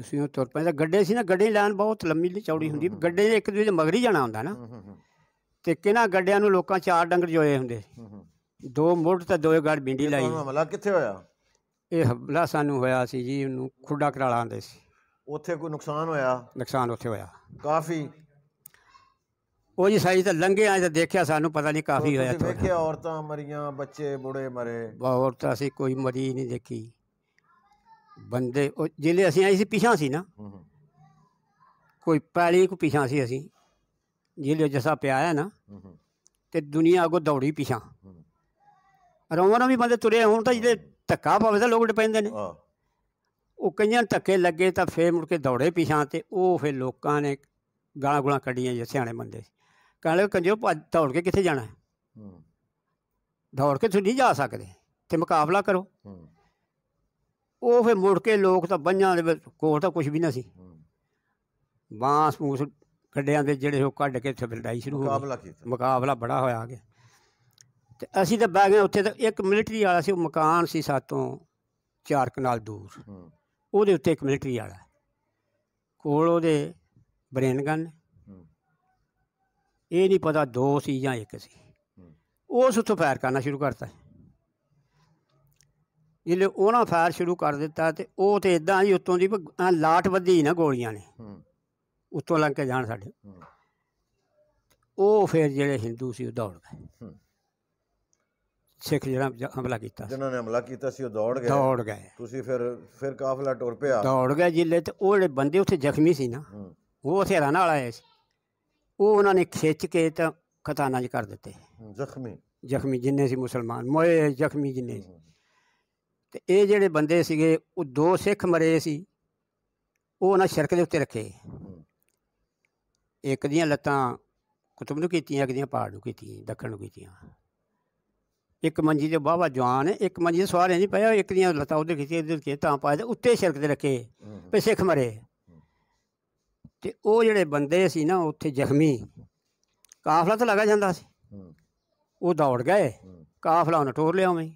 ਤੁਸੀਂ ਉਹ ਤੁਰ ਪਏ ਤਾਂ ਗੱਡੇ ਸੀ ਨਾ ਗੱਡੇ ਲਾਈਨ ਬਹੁਤ ਲੰਮੀ ਲਈ ਚੌੜੀ ਹੁੰਦੀ ਗੱਡੇ ਦੇ ਇੱਕ ਦੂਜੇ ਦੇ ਮਗਰੀ ਜਾਣਾ ਹੁੰਦਾ ਨਾ ਤੇ ਕਿਹਨਾਂ ਗੱਡਿਆਂ ਨੂੰ ਲੋਕਾਂ ਚਾਰ ਡੰਗਰ ਜੋਏ ਹੁੰਦੇ ਦੋ ਮੋੜ ਤੇ ਦੋ ਗੜ ਬਿੰਡੀ ਲਾਈ ਹਮਲਾ ਕਿੱਥੇ ਹੋਇਆ ਇਹ ਹਮਲਾ ਸਾਨੂੰ ਹੋਇਆ ਸੀ ਜੀ ਉਹਨੂੰ ਖੁੱਡਾ ਕਰਾਲਾ ਆਂਦੇ ਸੀ ਉੱਥੇ ਕੋਈ ਨੁਕਸਾਨ ਹੋਇਆ ਨੁਕਸਾਨ ਉੱਥੇ ਹੋਇਆ ਕਾਫੀ ਉਹ ਜੀ ਸਾਈ ਤਾਂ ਲੰਘੇ ਆਏ ਤਾਂ ਦੇਖਿਆ ਸਾਨੂੰ ਪਤਾ ਨਹੀਂ ਕਾਫੀ ਹੋਇਆ ਤੁਸੀਂ ਦੇਖਿਆ ਔਰਤਾਂ ਮਰੀਆਂ ਬੱਚੇ ਬੁੜੇ ਮਰੇ ਔਰਤਾਂ ਸੀ ਕੋਈ ਮਰੀ ਨਹੀਂ ਦੇਖੀ ਬੰਦੇ ਉਹ ਜਿਹੜੇ ਅਸੀਂ ਆਏ ਸੀ ਪਿਛਾਂ ਸੀ ਨਾ ਕੋਈ ਪੈਲੀ ਕੋ ਪਿਛਾਂ ਸੀ ਅਸੀਂ ਜਿਹੜੇ ਜਸਾ ਪਿਆ ਹੈ ਨਾ ਤੇ ਦੁਨੀਆ ਅਗੋ ਦੌੜੀ ਪਿਛਾਂ ਰੋਵਾਂ ਵੀ ਬੰਦੇ ਤੁਰੇ ਹੁਣ ਤਾਂ ਜਿਹਦੇ ਧੱਕਾ ਪਵੇ ਤਾਂ ਲੋਕ ਡਪੈਂਦੇ ਨੇ ਉਹ ਕਈਆਂ ਧੱਕੇ ਲੱਗੇ ਤਾਂ ਫੇਰ ਮੁੜ ਕੇ ਦੌੜੇ ਪਿਛਾਂ ਤੇ ਉਹ ਫੇਰ ਲੋਕਾਂ ਨੇ ਗਾਲਾਂ ਗੁਲਾਂ ਕੱਢੀਆਂ ਜੇ ਸਿਆਣੇ ਬੰਦੇ ਕਹਿੰਦੇ ਕੰਜੋ ਦੌੜ ਕੇ ਕਿੱਥੇ ਜਾਣਾ ਦੌੜ ਕੇ ਤੁਸੀਂ ਨਹੀਂ ਜਾ ਸਕਦੇ ਤੇ ਮੁਕਾਬਲਾ ਕਰੋ ਉਹ ਫਿਰ ਮੁੜ ਕੇ ਲੋਕ ਤਾਂ ਬੰਨਾਂ ਦੇ ਵਿੱਚ ਕੋਲ ਤਾਂ ਕੁਝ ਵੀ ਨਾ ਸੀ ਬਾਂਸ ਮੂਸ ਖੱਡਿਆਂ ਦੇ ਜਿਹੜੇ ਉਹ ਕੱਢ ਕੇ ਇੱਥੇ ਲੜਾਈ ਸ਼ੁਰੂ ਹੋ ਮੁਕਾਬਲਾ ਕੀਤਾ ਮੁਕਾਬਲਾ ਬੜਾ ਹੋਇਆ ਗਿਆ ਤੇ ਅਸੀਂ ਤਾਂ ਬਹਿ ਗਏ ਉੱਥੇ ਤਾਂ ਇੱਕ ਮਿਲਟਰੀ ਵਾਲਾ ਸੀ ਉਹ ਮਕਾਨ ਸੀ ਸਾਤੋਂ ਚਾਰ ਕਨਾਲ ਦੂਰ ਉਹਦੇ ਉੱਤੇ ਇੱਕ ਮਿਲਟਰੀ ਵਾਲਾ ਕੋਲ ਉਹਦੇ ਬ੍ਰੇਨ ਗਨ ਇਹ ਨਹੀਂ ਪਤਾ ਦੋ ਸੀ ਜਾਂ ਇੱਕ ਸੀ ਉਸ ਉੱਥੋਂ ਫਾਇਰ ਕਰਨਾ ਸ਼ੁਰੂ ਕਰਤਾ ਜਿਹੜੇ ਉਹਨਾਂ ਫਾਇਰ ਸ਼ੁਰੂ ਕਰ ਦਿੱਤਾ ਤੇ ਉਹ ਤੇ ਇਦਾਂ ਹੀ ਉੱਤੋਂ ਦੀ ਲਾਟ ਵੱਧੀ ਨਾ ਗੋਲੀਆਂ ਨੇ ਉੱਤੋਂ ਲੰਘ ਕੇ ਜਾਣ ਸਾਡੇ ਉਹ ਫਿਰ ਜਿਹੜੇ ਹਿੰਦੂ ਸੀ ਉਹ ਦੌੜ ਗਏ ਸਿੱਖ ਜਿਹੜਾ ਹਮਲਾ ਕੀਤਾ ਜਿਨ੍ਹਾਂ ਨੇ ਹਮਲਾ ਕੀਤਾ ਸੀ ਉਹ ਦੌੜ ਗਏ ਦੌੜ ਗਏ ਤੁਸੀਂ ਫਿਰ ਫਿਰ ਕਾਫਲਾ ਟੁਰ ਪਿਆ ਦੌੜ ਗਏ ਜ਼ਿਲ੍ਹੇ ਤੇ ਉਹ ਜਿਹੜੇ ਬੰਦੇ ਉੱਥੇ ਜ਼ਖਮੀ ਸੀ ਨਾ ਉਹ ਹਥਿਆਰਾਂ ਨਾਲ ਆਏ ਸੀ ਉਹ ਉਹਨਾਂ ਨੇ ਖਿੱਚ ਕੇ ਤਾਂ ਖਤਾਨਾ 'ਚ ਕਰ ਦਿੱਤੇ ਜ਼ਖਮੀ ਜ਼ਖਮੀ ਜਿੰਨੇ ਸੀ ਮੁਸਲਮਾਨ ਮੋਏ ਜ਼ਖਮੀ ਜਿੰਨੇ ਸੀ ਤੇ ਇਹ ਜਿਹੜੇ ਬੰਦੇ ਸੀਗੇ ਉਹ ਦੋ ਸਿੱਖ ਮਰੇ ਸੀ ਉਹ ਉਹਨਾਂ ਸ਼ਰਕ ਦੇ ਉੱਤੇ ਰੱਖੇ ਇੱਕ ਦੀਆਂ ਲੱਤਾਂ ਕੁਤਬ ਨੂੰ ਕੀਤੀਆਂ ਇੱਕ ਦੀਆਂ ਪਹਾੜ ਨੂੰ ਕੀਤੀਆਂ ਦੱਖਣ ਨੂੰ ਕੀਤੀਆਂ ਇੱਕ ਮੰਜੀ ਦੇ ਬਾਬਾ ਜਵਾਨ ਇੱਕ ਮੰਜੀ ਦੇ ਸਵਾਰੇ ਨਹੀਂ ਪਿਆ ਇੱਕ ਦੀਆਂ ਲੱਤਾਂ ਉਹਦੇ ਖਿੱਚੇ ਇਹਦੇ ਕੇ ਤਾਂ ਪਾਇਆ ਉੱਤੇ ਸ਼ਰਕ ਦੇ ਰੱਖੇ ਪੇ ਸਿੱਖ ਮਰੇ ਤੇ ਉਹ ਜਿਹੜੇ ਬੰਦੇ ਸੀ ਨਾ ਉੱਥੇ ਜ਼ਖਮੀ ਕਾਫਲਾ ਤਾਂ ਲਗਾ ਜਾਂਦਾ ਸੀ ਉਹ ਦੌੜ ਗਏ ਕਾਫਲਾ ਉਹਨਾਂ ਟੋਰ ਲਿਆ ਉਵੇਂ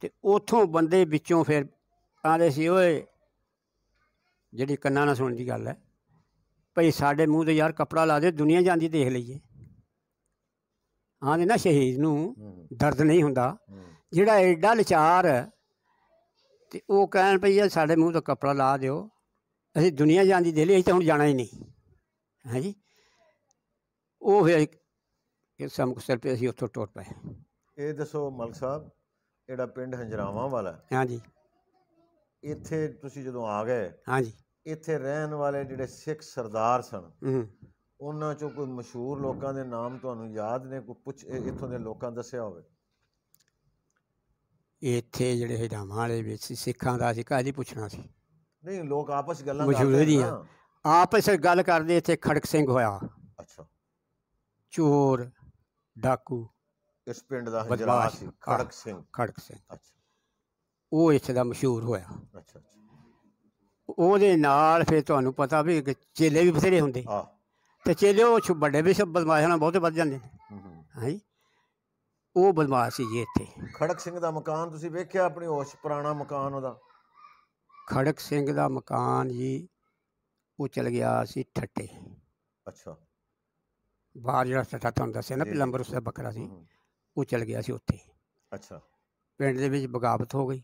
ਤੇ ਉਥੋਂ ਬੰਦੇ ਵਿੱਚੋਂ ਫਿਰ ਆਦੇ ਸੀ ਓਏ ਜਿਹੜੀ ਕੰਨਾਂ ਨਾਲ ਸੁਣਨ ਦੀ ਗੱਲ ਹੈ ਭਈ ਸਾਡੇ ਮੂੰਹ ਤੇ ਯਾਰ ਕਪੜਾ ਲਾ ਦੇ ਦੁਨੀਆ ਜਾਂਦੀ ਦੇਖ ਲਈਏ ਆਂਦੇ ਨਾ ਸ਼ਹੀਦ ਨੂੰ ਦਰਦ ਨਹੀਂ ਹੁੰਦਾ ਜਿਹੜਾ ਐਡਾ ਲਚਾਰ ਤੇ ਉਹ ਕਹਿਣ ਪਈ ਯਾਰ ਸਾਡੇ ਮੂੰਹ ਤੇ ਕਪੜਾ ਲਾ ਦਿਓ ਅਸੀਂ ਦੁਨੀਆ ਜਾਂਦੀ ਦੇਖ ਲਈ ਅਸੀਂ ਤਾਂ ਹੁਣ ਜਾਣਾ ਹੀ ਨਹੀਂ ਹਾਂਜੀ ਉਹ ਫਿਰ ਕਿਸਮ ਸਮਕਸਰ ਤੇ ਅਸੀਂ ਉੱਥੋਂ ਟੁੱਟ ਪਏ ਇਹ ਦੱਸੋ ਮਲਕ ਸਾਹਿਬ ਜਿਹੜਾ ਪਿੰਡ ਹੰਜਰਾਵਾਂ ਵਾਲਾ ਹਾਂਜੀ ਇੱਥੇ ਤੁਸੀਂ ਜਦੋਂ ਆ ਗਏ ਹਾਂਜੀ ਇੱਥੇ ਰਹਿਣ ਵਾਲੇ ਜਿਹੜੇ ਸਿੱਖ ਸਰਦਾਰ ਸਨ ਹੂੰ ਉਹਨਾਂ ਚੋਂ ਕੋਈ ਮਸ਼ਹੂਰ ਲੋਕਾਂ ਦੇ ਨਾਮ ਤੁਹਾਨੂੰ ਯਾਦ ਨੇ ਕੋਈ ਪੁੱਛ ਇੱਥੋਂ ਦੇ ਲੋਕਾਂ ਦੱਸਿਆ ਹੋਵੇ ਇੱਥੇ ਜਿਹੜੇ ਹਜਾਮਾਂ ਵਾਲੇ ਵਿੱਚ ਸਿੱਖਾਂ ਦਾ ਸੀ ਕਾਹਦੀ ਪੁੱਛਣਾ ਸੀ ਨਹੀਂ ਲੋਕ ਆਪਸ ਗੱਲਾਂ ਕਰਦੇ ਮਸ਼ਹੂਰ ਦੀਆਂ ਆਪਸ ਗੱਲ ਕਰਦੇ ਇੱਥੇ ਖੜਕ ਸਿੰਘ ਹੋਇਆ ਅੱਛਾ ਚੋਰ ਡਾਕੂ ਇਸ ਪਿੰਡ ਦਾ ਹਜਰਾ ਸੀ ਖੜਕ ਸਿੰਘ ਖੜਕ ਸਿੰਘ ਉਹ ਇੱਥੇ ਦਾ ਮਸ਼ਹੂਰ ਹੋਇਆ ਅੱਛਾ ਉਹਦੇ ਨਾਲ ਫਿਰ ਤੁਹਾਨੂੰ ਪਤਾ ਵੀ ਕਿ ਚੇਲੇ ਵੀ ਬਥੇਰੇ ਹੁੰਦੇ ਹਾਂ ਤੇ ਚੇਲੇ ਉਹ ਛੁ- ਵੱਡੇ ਵੀ ਸਭ ਬਦਮਾਸ਼ਾਂ ਨਾਲ ਬਹੁਤੇ ਵੱਧ ਜਾਂਦੇ ਨੇ ਹਾਂਜੀ ਉਹ ਬਦਮਾਸ਼ ਸੀ ਜੀ ਇੱਥੇ ਖੜਕ ਸਿੰਘ ਦਾ ਮਕਾਨ ਤੁਸੀਂ ਵੇਖਿਆ ਆਪਣੀ ਉਸ ਪੁਰਾਣਾ ਮਕਾਨ ਉਹਦਾ ਖੜਕ ਸਿੰਘ ਦਾ ਮਕਾਨ ਜੀ ਉਹ ਚਲ ਗਿਆ ਸੀ ਠੱਟੇ ਅੱਛਾ ਬਾਹਰ ਜਿਹੜਾ ਸੱਟਾ ਤੁਹਾਨੂੰ ਦੱਸਿਆ ਨਾ ਪਿਲੰਬਰ ਉਸ ਦਾ ਬੱਕਰਾ ਸੀ ਉਹ ਚਲ ਗਿਆ ਸੀ ਉੱਥੇ ਅੱਛਾ ਪਿੰਡ ਦੇ ਵਿੱਚ ਬਗਾਵਤ ਹੋ ਗਈ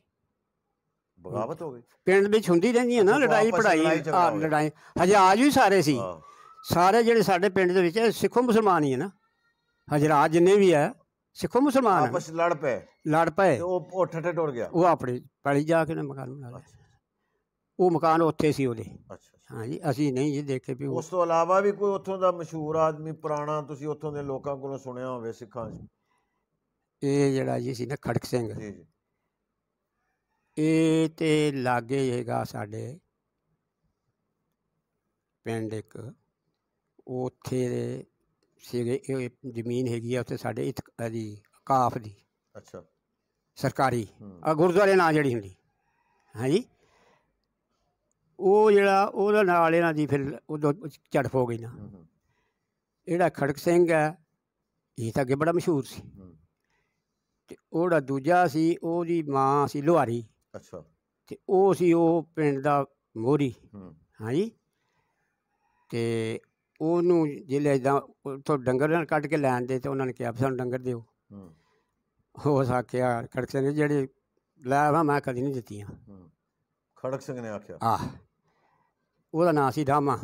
ਬਗਾਵਤ ਹੋ ਗਈ ਪਿੰਡ ਵਿੱਚ ਹੁੰਦੀ ਰਹਿੰਦੀ ਹੈ ਨਾ ਲੜਾਈ ਪੜਾਈ ਆ ਲੜਾਈ ਆਜ ਵੀ ਸਾਰੇ ਸੀ ਸਾਰੇ ਜਿਹੜੇ ਸਾਡੇ ਪਿੰਡ ਦੇ ਵਿੱਚ ਸਿੱਖੋ ਮੁਸਲਮਾਨ ਹੀ ਹੈ ਨਾ ਹਜਰਾਜ ਜਿੰਨੇ ਵੀ ਹੈ ਸਿੱਖੋ ਮੁਸਲਮਾਨ ਆਪਸ ਲੜ ਪਏ ਲੜ ਪਏ ਉਹ ਉੱਠ ਠੇ ਟੁੱਟ ਗਿਆ ਉਹ ਆਪਣੇ ਪੜੀ ਜਾ ਕੇ ਨੇ ਮਕਾਨ ਬਣਾ ਲਿਆ ਉਹ ਮਕਾਨ ਉੱਥੇ ਸੀ ਉਹਦੇ ਅੱਛਾ ਹਾਂਜੀ ਅਸੀਂ ਨਹੀਂ ਜੀ ਦੇਖੇ ਵੀ ਉਸ ਤੋਂ ਇਲਾਵਾ ਵੀ ਕੋਈ ਉੱਥੋਂ ਦਾ ਮਸ਼ਹੂਰ ਆਦਮੀ ਪੁਰਾਣਾ ਤੁਸੀਂ ਉੱਥੋਂ ਦੇ ਲੋਕਾਂ ਕੋਲੋਂ ਸੁਣਿਆ ਹੋਵੇ ਸਿੱਖਾਂ 'ਚ ਇਹ ਜਿਹੜਾ ਜੀ ਸੀ ਨਾ ਖੜਕ ਸਿੰਘ ਜੀ ਜੀ ਇਹ ਤੇ ਲਾਗੇ ਹੈਗਾ ਸਾਡੇ ਪਿੰਡ ਇੱਕ ਉੱਥੇ ਦੇ ਸੀਗੇ ਇਹ ਜ਼ਮੀਨ ਹੈਗੀ ਆ ਉੱਥੇ ਸਾਡੇ ਇਤ ਦੀ ਕਾਫ ਦੀ ਅੱਛਾ ਸਰਕਾਰੀ ਆ ਗੁਰਦੁਆਰੇ ਨਾਲ ਜਿਹੜੀ ਹੁੰਦੀ ਹਾਂਜੀ ਉਹ ਜਿਹੜਾ ਉਹਦੇ ਨਾਲ ਇਹਨਾਂ ਦੀ ਫਿਰ ਉਦੋਂ ਝੜਫ ਹੋ ਗਈ ਨਾ ਇਹੜਾ ਜਿਹੜਾ ਖੜਕ ਸਿੰਘ ਹੈ ਇਹ ਤਾਂ ਅੱਗੇ ਬੜਾ ਮਸ਼ਹੂਰ ਸੀ ਤੇ ਉਹ ਦਾ ਦੂਜਾ ਸੀ ਉਹਦੀ ਮਾਂ ਸੀ ਲੁਹਾਰੀ ਅੱਛਾ ਤੇ ਉਹ ਸੀ ਉਹ ਪਿੰਡ ਦਾ ਮੋਰੀ ਹਾਂਜੀ ਤੇ ਉਹਨੂੰ ਜਿਲੇ ਦਾ ਉੱਥੋਂ ਡੰਗਰ ਨਾਲ ਕੱਢ ਕੇ ਲੈਣ ਦੇ ਤੇ ਉਹਨਾਂ ਨੇ ਕਿਹਾ ਸਾਨੂੰ ਡੰਗਰ ਦਿਓ ਉਹ ਹੋ ਸਾਕਿਆ ਖੜਕ ਸਿੰਘ ਨੇ ਜਿਹੜੇ ਲੈ ਵਾ ਮੈਂ ਕਦੀ ਨਹੀਂ ਦਿੱਤੀਆਂ ਖੜਕ ਸਿੰਘ ਨੇ ਆਖਿਆ ਆਹ ਉਹਦਾ ਨਾਂ ਸੀ ਧਾਮਾ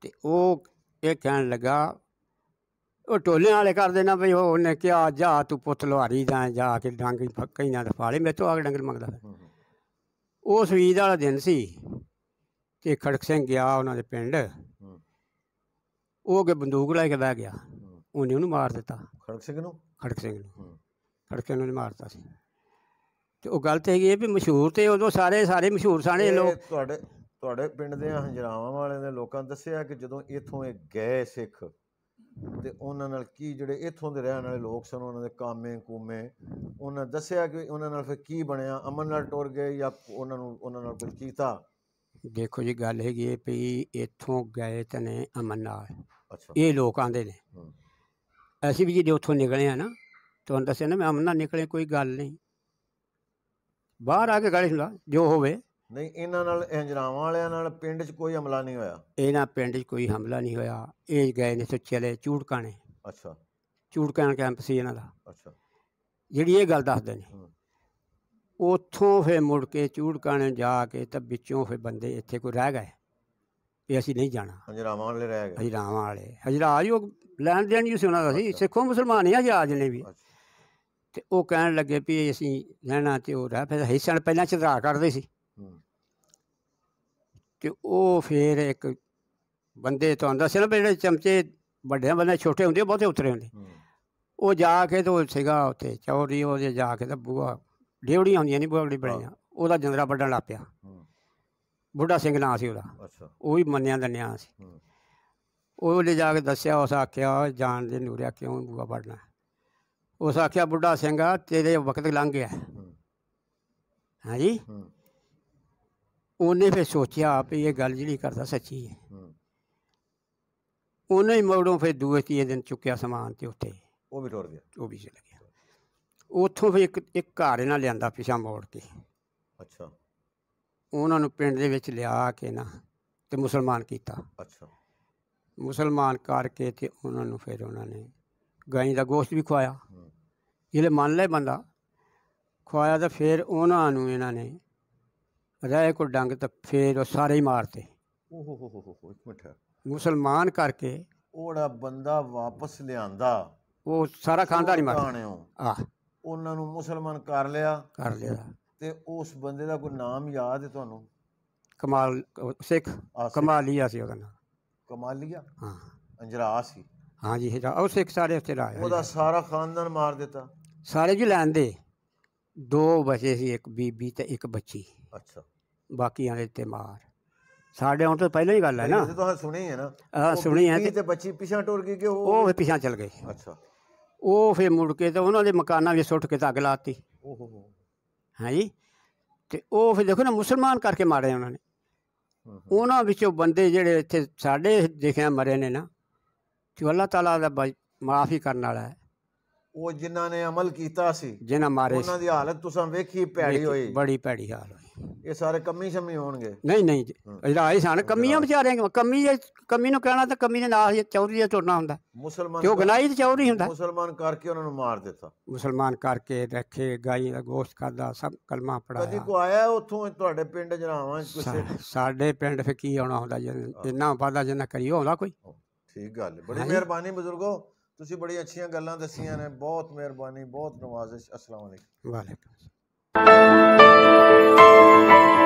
ਤੇ ਉਹ ਇਹ ਕਹਿਣ ਲੱਗਾ ਉਹ ਟੋਲਿਆਂ ਵਾਲੇ ਕਰ ਦੇਣਾ ਵੀ ਉਹ ਉਹਨੇ ਕਿਹਾ ਜਾ ਤੂੰ ਪੁੱਤ ਲੋਹਾਰੀ ਦਾ ਜਾ ਕੇ ਡੰਗ ਫੱਕਈ ਨਾ ਫਾਲੇ ਮੇਰੇ ਤੋਂ ਆ ਕੇ ਡੰਗਰ ਮੰਗਦਾ ਫਿਰ ਉਸ ਵੀਦ ਵਾਲਾ ਦਿਨ ਸੀ ਕਿ ਖੜਕ ਸਿੰਘ ਗਿਆ ਉਹਨਾਂ ਦੇ ਪਿੰਡ ਉਹ ਕੇ ਬੰਦੂਕ ਲੈ ਕੇ ਬਹਿ ਗਿਆ ਉਹਨੇ ਉਹਨੂੰ ਮਾਰ ਦਿੱਤਾ ਖੜਕ ਸਿੰਘ ਨੂੰ ਖੜਕ ਸਿੰਘ ਨੂੰ ਖੜਕ ਸਿੰਘ ਨੂੰ ਮਾਰਤਾ ਸੀ ਤੇ ਉਹ ਗੱਲ ਤੇ ਹੈਗੀ ਇਹ ਵੀ ਮਸ਼ਹੂਰ ਤੇ ਉਦੋਂ ਸਾਰੇ ਸਾਰੇ ਮਸ਼ਹੂਰ ਸਾਣੇ ਲੋਕ ਤੁਹਾਡੇ ਤੁਹਾਡੇ ਪਿੰਡ ਦੇ ਹੰਜਰਾਵਾਂ ਵਾਲੇ ਦੇ ਲੋਕਾਂ ਦੱਸਿਆ ਕਿ ਜਦੋਂ ਇੱਥੋਂ ਇਹ ਗਏ ਸਿੱਖ ਤੇ ਉਹਨਾਂ ਨਾਲ ਕੀ ਜਿਹੜੇ ਇੱਥੋਂ ਦੇ ਰਹਿਣ ਵਾਲੇ ਲੋਕ ਸਨ ਉਹਨਾਂ ਦੇ ਕਾਮੇ ਕੂਮੇ ਉਹਨਾਂ ਦੱਸਿਆ ਕਿ ਉਹਨਾਂ ਨਾਲ ਫਿਰ ਕੀ ਬਣਿਆ ਅਮਨ ਨਾਲ ਟੁਰ ਗਏ ਜਾਂ ਉਹਨਾਂ ਨੂੰ ਉਹਨਾਂ ਨਾਲ ਕੁਝ ਕੀਤਾ ਦੇਖੋ ਜੀ ਗੱਲ ਹੈਗੀ ਇਹ ਵੀ ਇੱਥੋਂ ਗਏ ਤੇ ਨੇ ਅਮਨ ਨਾਲ ਇਹ ਲੋਕ ਆਂਦੇ ਨੇ ਅਸੀਂ ਵੀ ਜਿਹੜੇ ਉੱਥੋਂ ਨਿਕਲੇ ਆ ਨਾ ਤੁਹਾਨੂੰ ਦੱਸਿਆ ਨਾ ਮੈਂ ਅਮਨ ਨਾਲ ਨਿਕਲੇ ਕੋਈ ਗੱਲ ਨਹੀਂ ਬਾਹਰ ਆ ਕੇ ਗੱਲ ਸੁਣਾ ਜੋ ਹੋਵੇ ਨਹੀਂ ਇਹਨਾਂ ਨਾਲ ਇੰਜਰਾਵਾਂ ਵਾਲਿਆਂ ਨਾਲ ਪਿੰਡ 'ਚ ਕੋਈ ਹਮਲਾ ਨਹੀਂ ਹੋਇਆ ਇਹਨਾਂ ਪਿੰਡ 'ਚ ਕੋਈ ਹਮਲਾ ਨਹੀਂ ਹੋਇਆ ਇਹ ਗਏ ਨੇ ਸੋ ਚਲੇ ਚੂੜਕਾਣੇ ਅੱਛਾ ਚੂੜਕਾਣ ਕੈਂਪ ਸੀ ਇਹਨਾਂ ਦਾ ਅੱਛਾ ਜਿਹੜੀ ਇਹ ਗੱਲ ਦੱਸਦੇ ਨੇ ਉਥੋਂ ਫੇ ਮੁੜ ਕੇ ਚੂੜਕਾਣੇ ਜਾ ਕੇ ਤਾਂ ਵਿੱਚੋਂ ਫੇ ਬੰਦੇ ਇੱਥੇ ਕੋਈ ਰਹਿ ਗਏ ਵੀ ਅਸੀਂ ਨਹੀਂ ਜਾਣਾ ਇੰਜਰਾਵਾਂ ਵਾਲੇ ਰਹਿ ਗਏ ਇੰਜਰਾਵਾਂ ਵਾਲੇ ਹਜਰਾ ਉਹ ਲੈਣ ਦੇਣ ਨਹੀਂ ਸੀ ਉਹਨਾਂ ਦਾ ਸੀ ਸਿੱਖੋ ਮੁਸਲਮਾਨ ਹੀ ਆਜ ਨੇ ਵੀ ਤੇ ਉਹ ਕਹਿਣ ਲੱਗੇ ਵੀ ਅਸੀਂ ਲੈਣਾ ਤੇ ਉਹ ਰਹਿ ਫਿਰ ਹਿੱਸਣ ਪਹਿਲਾਂ ਚਦਰਾ ਕਰਦੇ ਸੀ ਤੇ ਉਹ ਫੇਰ ਇੱਕ ਬੰਦੇ ਤੋਂ ਆਂਦਾ ਸੀ ਨਾ ਜਿਹੜੇ ਚਮਚੇ ਵੱਡਿਆਂ ਬੰਦੇ ਛੋਟੇ ਹੁੰਦੇ ਬਹੁਤੇ ਉਤਰੇ ਹੁੰਦੇ ਉਹ ਜਾ ਕੇ ਤੋਂ ਸੀਗਾ ਉੱਥੇ ਚੌੜੀ ਉਹਦੇ ਜਾ ਕੇ ਤਾਂ ਬੂਆ ਡੇਵੜੀਆਂ ਹੁੰਦੀਆਂ ਨਹੀਂ ਬੂਆ ਬਣੀਆਂ ਉਹਦਾ ਜੰਦਰਾ ਵੱਡਣ ਲੱਗ ਪਿਆ ਬੁੱਢਾ ਸਿੰਘ ਨਾਂ ਸੀ ਉਹਦਾ ਅੱਛਾ ਉਹ ਵੀ ਮੰਨਿਆ ਦੰਨਿਆ ਸੀ ਉਹ ਲੈ ਜਾ ਕੇ ਦੱਸਿਆ ਉਸ ਆਖਿਆ ਜਾਣ ਦੇ ਨੂਰਿਆ ਕਿਉਂ ਬੂਆ ਵੱਡਣਾ ਉਸ ਆਖਿਆ ਬੁੱਢਾ ਸਿੰਘ ਤੇਰੇ ਵਕਤ ਲੰਘ ਗਿਆ ਹਾਂਜੀ ਉਹਨੇ ਫਿਰ ਸੋਚਿਆ ਆਪ ਇਹ ਗੱਲ ਜਿਹੜੀ ਕਰਦਾ ਸੱਚੀ ਹੈ ਉਹਨੇ ਹੀ ਮੋੜੋਂ ਫਿਰ ਦੂਏ ਤੀਏ ਦਿਨ ਚੁੱਕਿਆ ਸਮਾਨ ਤੇ ਉੱਥੇ ਉਹ ਵੀ ਟੁਰ ਗਿਆ ਉਹ ਵੀ ਚਲ ਗਿਆ ਉੱਥੋਂ ਫਿਰ ਇੱਕ ਇੱਕ ਘਰ ਇਹਨਾਂ ਲਿਆਂਦਾ ਪਿਛਾ ਮੋੜ ਕੇ ਅੱਛਾ ਉਹਨਾਂ ਨੂੰ ਪਿੰਡ ਦੇ ਵਿੱਚ ਲਿਆ ਕੇ ਨਾ ਤੇ ਮੁਸਲਮਾਨ ਕੀਤਾ ਅੱਛਾ ਮੁਸਲਮਾਨ ਕਰਕੇ ਤੇ ਉਹਨਾਂ ਨੂੰ ਫਿਰ ਉਹਨਾਂ ਨੇ ਗਾਈ ਦਾ ਗੋਸ਼ਤ ਵੀ ਖਵਾਇਆ ਇਹਲੇ ਮੰਨ ਲੈ ਬੰਦਾ ਖਵਾਇਆ ਤਾਂ ਫਿਰ ਉਹਨਾਂ ਨੂੰ ਇਹਨਾਂ ਨੇ ਰਹਿ ਕੋ ਡੰਗ ਤਾਂ ਫੇਰ ਉਹ ਸਾਰੇ ਹੀ ਮਾਰਤੇ ਹੋ ਹੋ ਹੋ ਇੱਕ ਮੁਸਲਮਾਨ ਕਰਕੇ ਉਹੜਾ ਬੰਦਾ ਵਾਪਸ ਲਿਆਂਦਾ ਉਹ ਸਾਰਾ ਖਾਂਦਾ ਨਹੀਂ ਮਾਰਦਾ ਆਹ ਆ ਉਹਨਾਂ ਨੂੰ ਮੁਸਲਮਾਨ ਕਰ ਲਿਆ ਕਰ ਲਿਆ ਤੇ ਉਸ ਬੰਦੇ ਦਾ ਕੋਈ ਨਾਮ ਯਾਦ ਹੈ ਤੁਹਾਨੂੰ ਕਮਾਲ ਸਿੱਖ ਕਮਾਲੀਆ ਸੀ ਉਹਦਾ ਨਾਮ ਕਮਾਲੀਆ ਹਾਂ ਅੰਜਰਾ ਸੀ ਹਾਂ ਜੀ ਹਿਰਾ ਉਹ ਸਿੱਖ ਸਾਰੇ ਉੱਤੇ ਰਾਜ ਉਹਦਾ ਸਾਰਾ ਖਾਨਦਾਨ ਮਾਰ ਦਿੱਤਾ ਸਾਰੇ ਜੀ ਲੈਣ ਦੇ ਦੋ ਬਚੇ ਸੀ ਇੱਕ ਬੀਬੀ ਤੇ ਇੱਕ ਬੱਚੀ ਅੱਛਾ ਬਾਕੀਆਂ ਦੇ ਤੇ ਮਾਰ ਸਾਡੇ ਹੁਣ ਤੋਂ ਪਹਿਲਾਂ ਹੀ ਗੱਲ ਹੈ ਨਾ ਤੁਸੀਂ ਸੁਣੀ ਹੈ ਨਾ ਹਾਂ ਸੁਣੀ ਹੈ ਤੇ ਬੱਚੀ ਪਿਛਾਂ ਟੁਰ ਗਈ ਕਿ ਉਹ ਉਹ ਪਿਛਾਂ ਚਲ ਗਈ ਅੱਛਾ ਉਹ ਫੇ ਮੁੜ ਕੇ ਤੇ ਉਹਨਾਂ ਦੇ ਮਕਾਨਾਂ ਵਿੱਚ ਸੁੱਟ ਕੇ ਤਾਂ ਅੱਗ ਲਾਤੀ ਓਹੋ ਹੋ ਹਾਂਜੀ ਤੇ ਉਹ ਫੇ ਦੇਖੋ ਨਾ ਮੁਸਲਮਾਨ ਕਰਕੇ ਮਾਰੇ ਉਹਨਾਂ ਨੇ ਉਹਨਾਂ ਵਿੱਚੋਂ ਬੰਦੇ ਜਿਹੜੇ ਇੱਥੇ ਸਾਡੇ ਦੇਖਿਆ ਮਰੇ ਨੇ ਨਾ ਜੋ ਅੱਲਾਹ ਤਾਲਾ ਦਾ ਮਾਫੀ ਕਰਨ ਵਾਲਾ ਹੈ ਉਹ ਜਿਨ੍ਹਾਂ ਨੇ ਅਮਲ ਕੀਤਾ ਸੀ ਜਿਨ੍ਹਾਂ ਮਾਰੇ ਉਹਨਾਂ ਦੀ ਹਾਲਤ ਤੁਸੀਂ ਵੇਖੀ ਭੈੜੀ ਹੋਈ ਬੜੀ ਭੈੜੀ ਹਾਲ ਹੋਈ ਇਹ ਸਾਰੇ ਕਮੀ ਸ਼ਮੀ ਹੋਣਗੇ ਨਹੀਂ ਨਹੀਂ ਜਿਹੜਾ ਆਏ ਸਨ ਕਮੀਆਂ ਵਿਚਾਰੇ ਕਮੀ ਕਮੀ ਨੂੰ ਕਹਿਣਾ ਤਾਂ ਕਮੀ ਦੇ ਨਾਲ ਚੌਰੀ ਦਾ ਟੁਰਨਾ ਹੁੰਦਾ ਮੁਸਲਮਾਨ ਕਿਉਂ ਗਨਾਈ ਤੇ ਚੌਰੀ ਹੁੰਦਾ ਮੁਸਲਮਾਨ ਕਰਕੇ ਉਹਨਾਂ ਨੂੰ ਮਾਰ ਦਿੱਤਾ ਮੁਸਲਮਾਨ ਕਰਕੇ ਰੱਖੇ ਗਾਈ ਦਾ ਗੋਸ਼ਤ ਖਾਦਾ ਸਭ ਕਲਮਾ ਪੜਾਇਆ ਕਦੀ ਕੋ ਆਇਆ ਉੱਥੋਂ ਤੁਹਾਡੇ ਪਿੰਡ ਜਰਾਵਾ ਕਿਸੇ ਸਾਡੇ ਪਿੰਡ ਫੇ ਕੀ ਆਉਣਾ ਹੁੰਦਾ ਜਿੰਨਾ ਵਾਦਾ ਜਿੰਨਾ ਕਰੀ ਹੋਣਾ ਕੋਈ ਠੀਕ ਗੱਲ ਬੜੀ ਮਿਹਰਬਾਨੀ ਬਜ਼ੁਰਗੋ ਤੁਸੀਂ ਬੜੀ ਅੱਛੀਆਂ ਗੱਲਾਂ ਦੱਸੀਆਂ ਨੇ ਬਹੁਤ ਮਿਹਰਬਾਨੀ ਬਹੁਤ ਨਵਾਜ਼ਿਸ਼ ਅਸਲਾਮ ਅਲੈਕਮ ਵਾਲੇਕਮ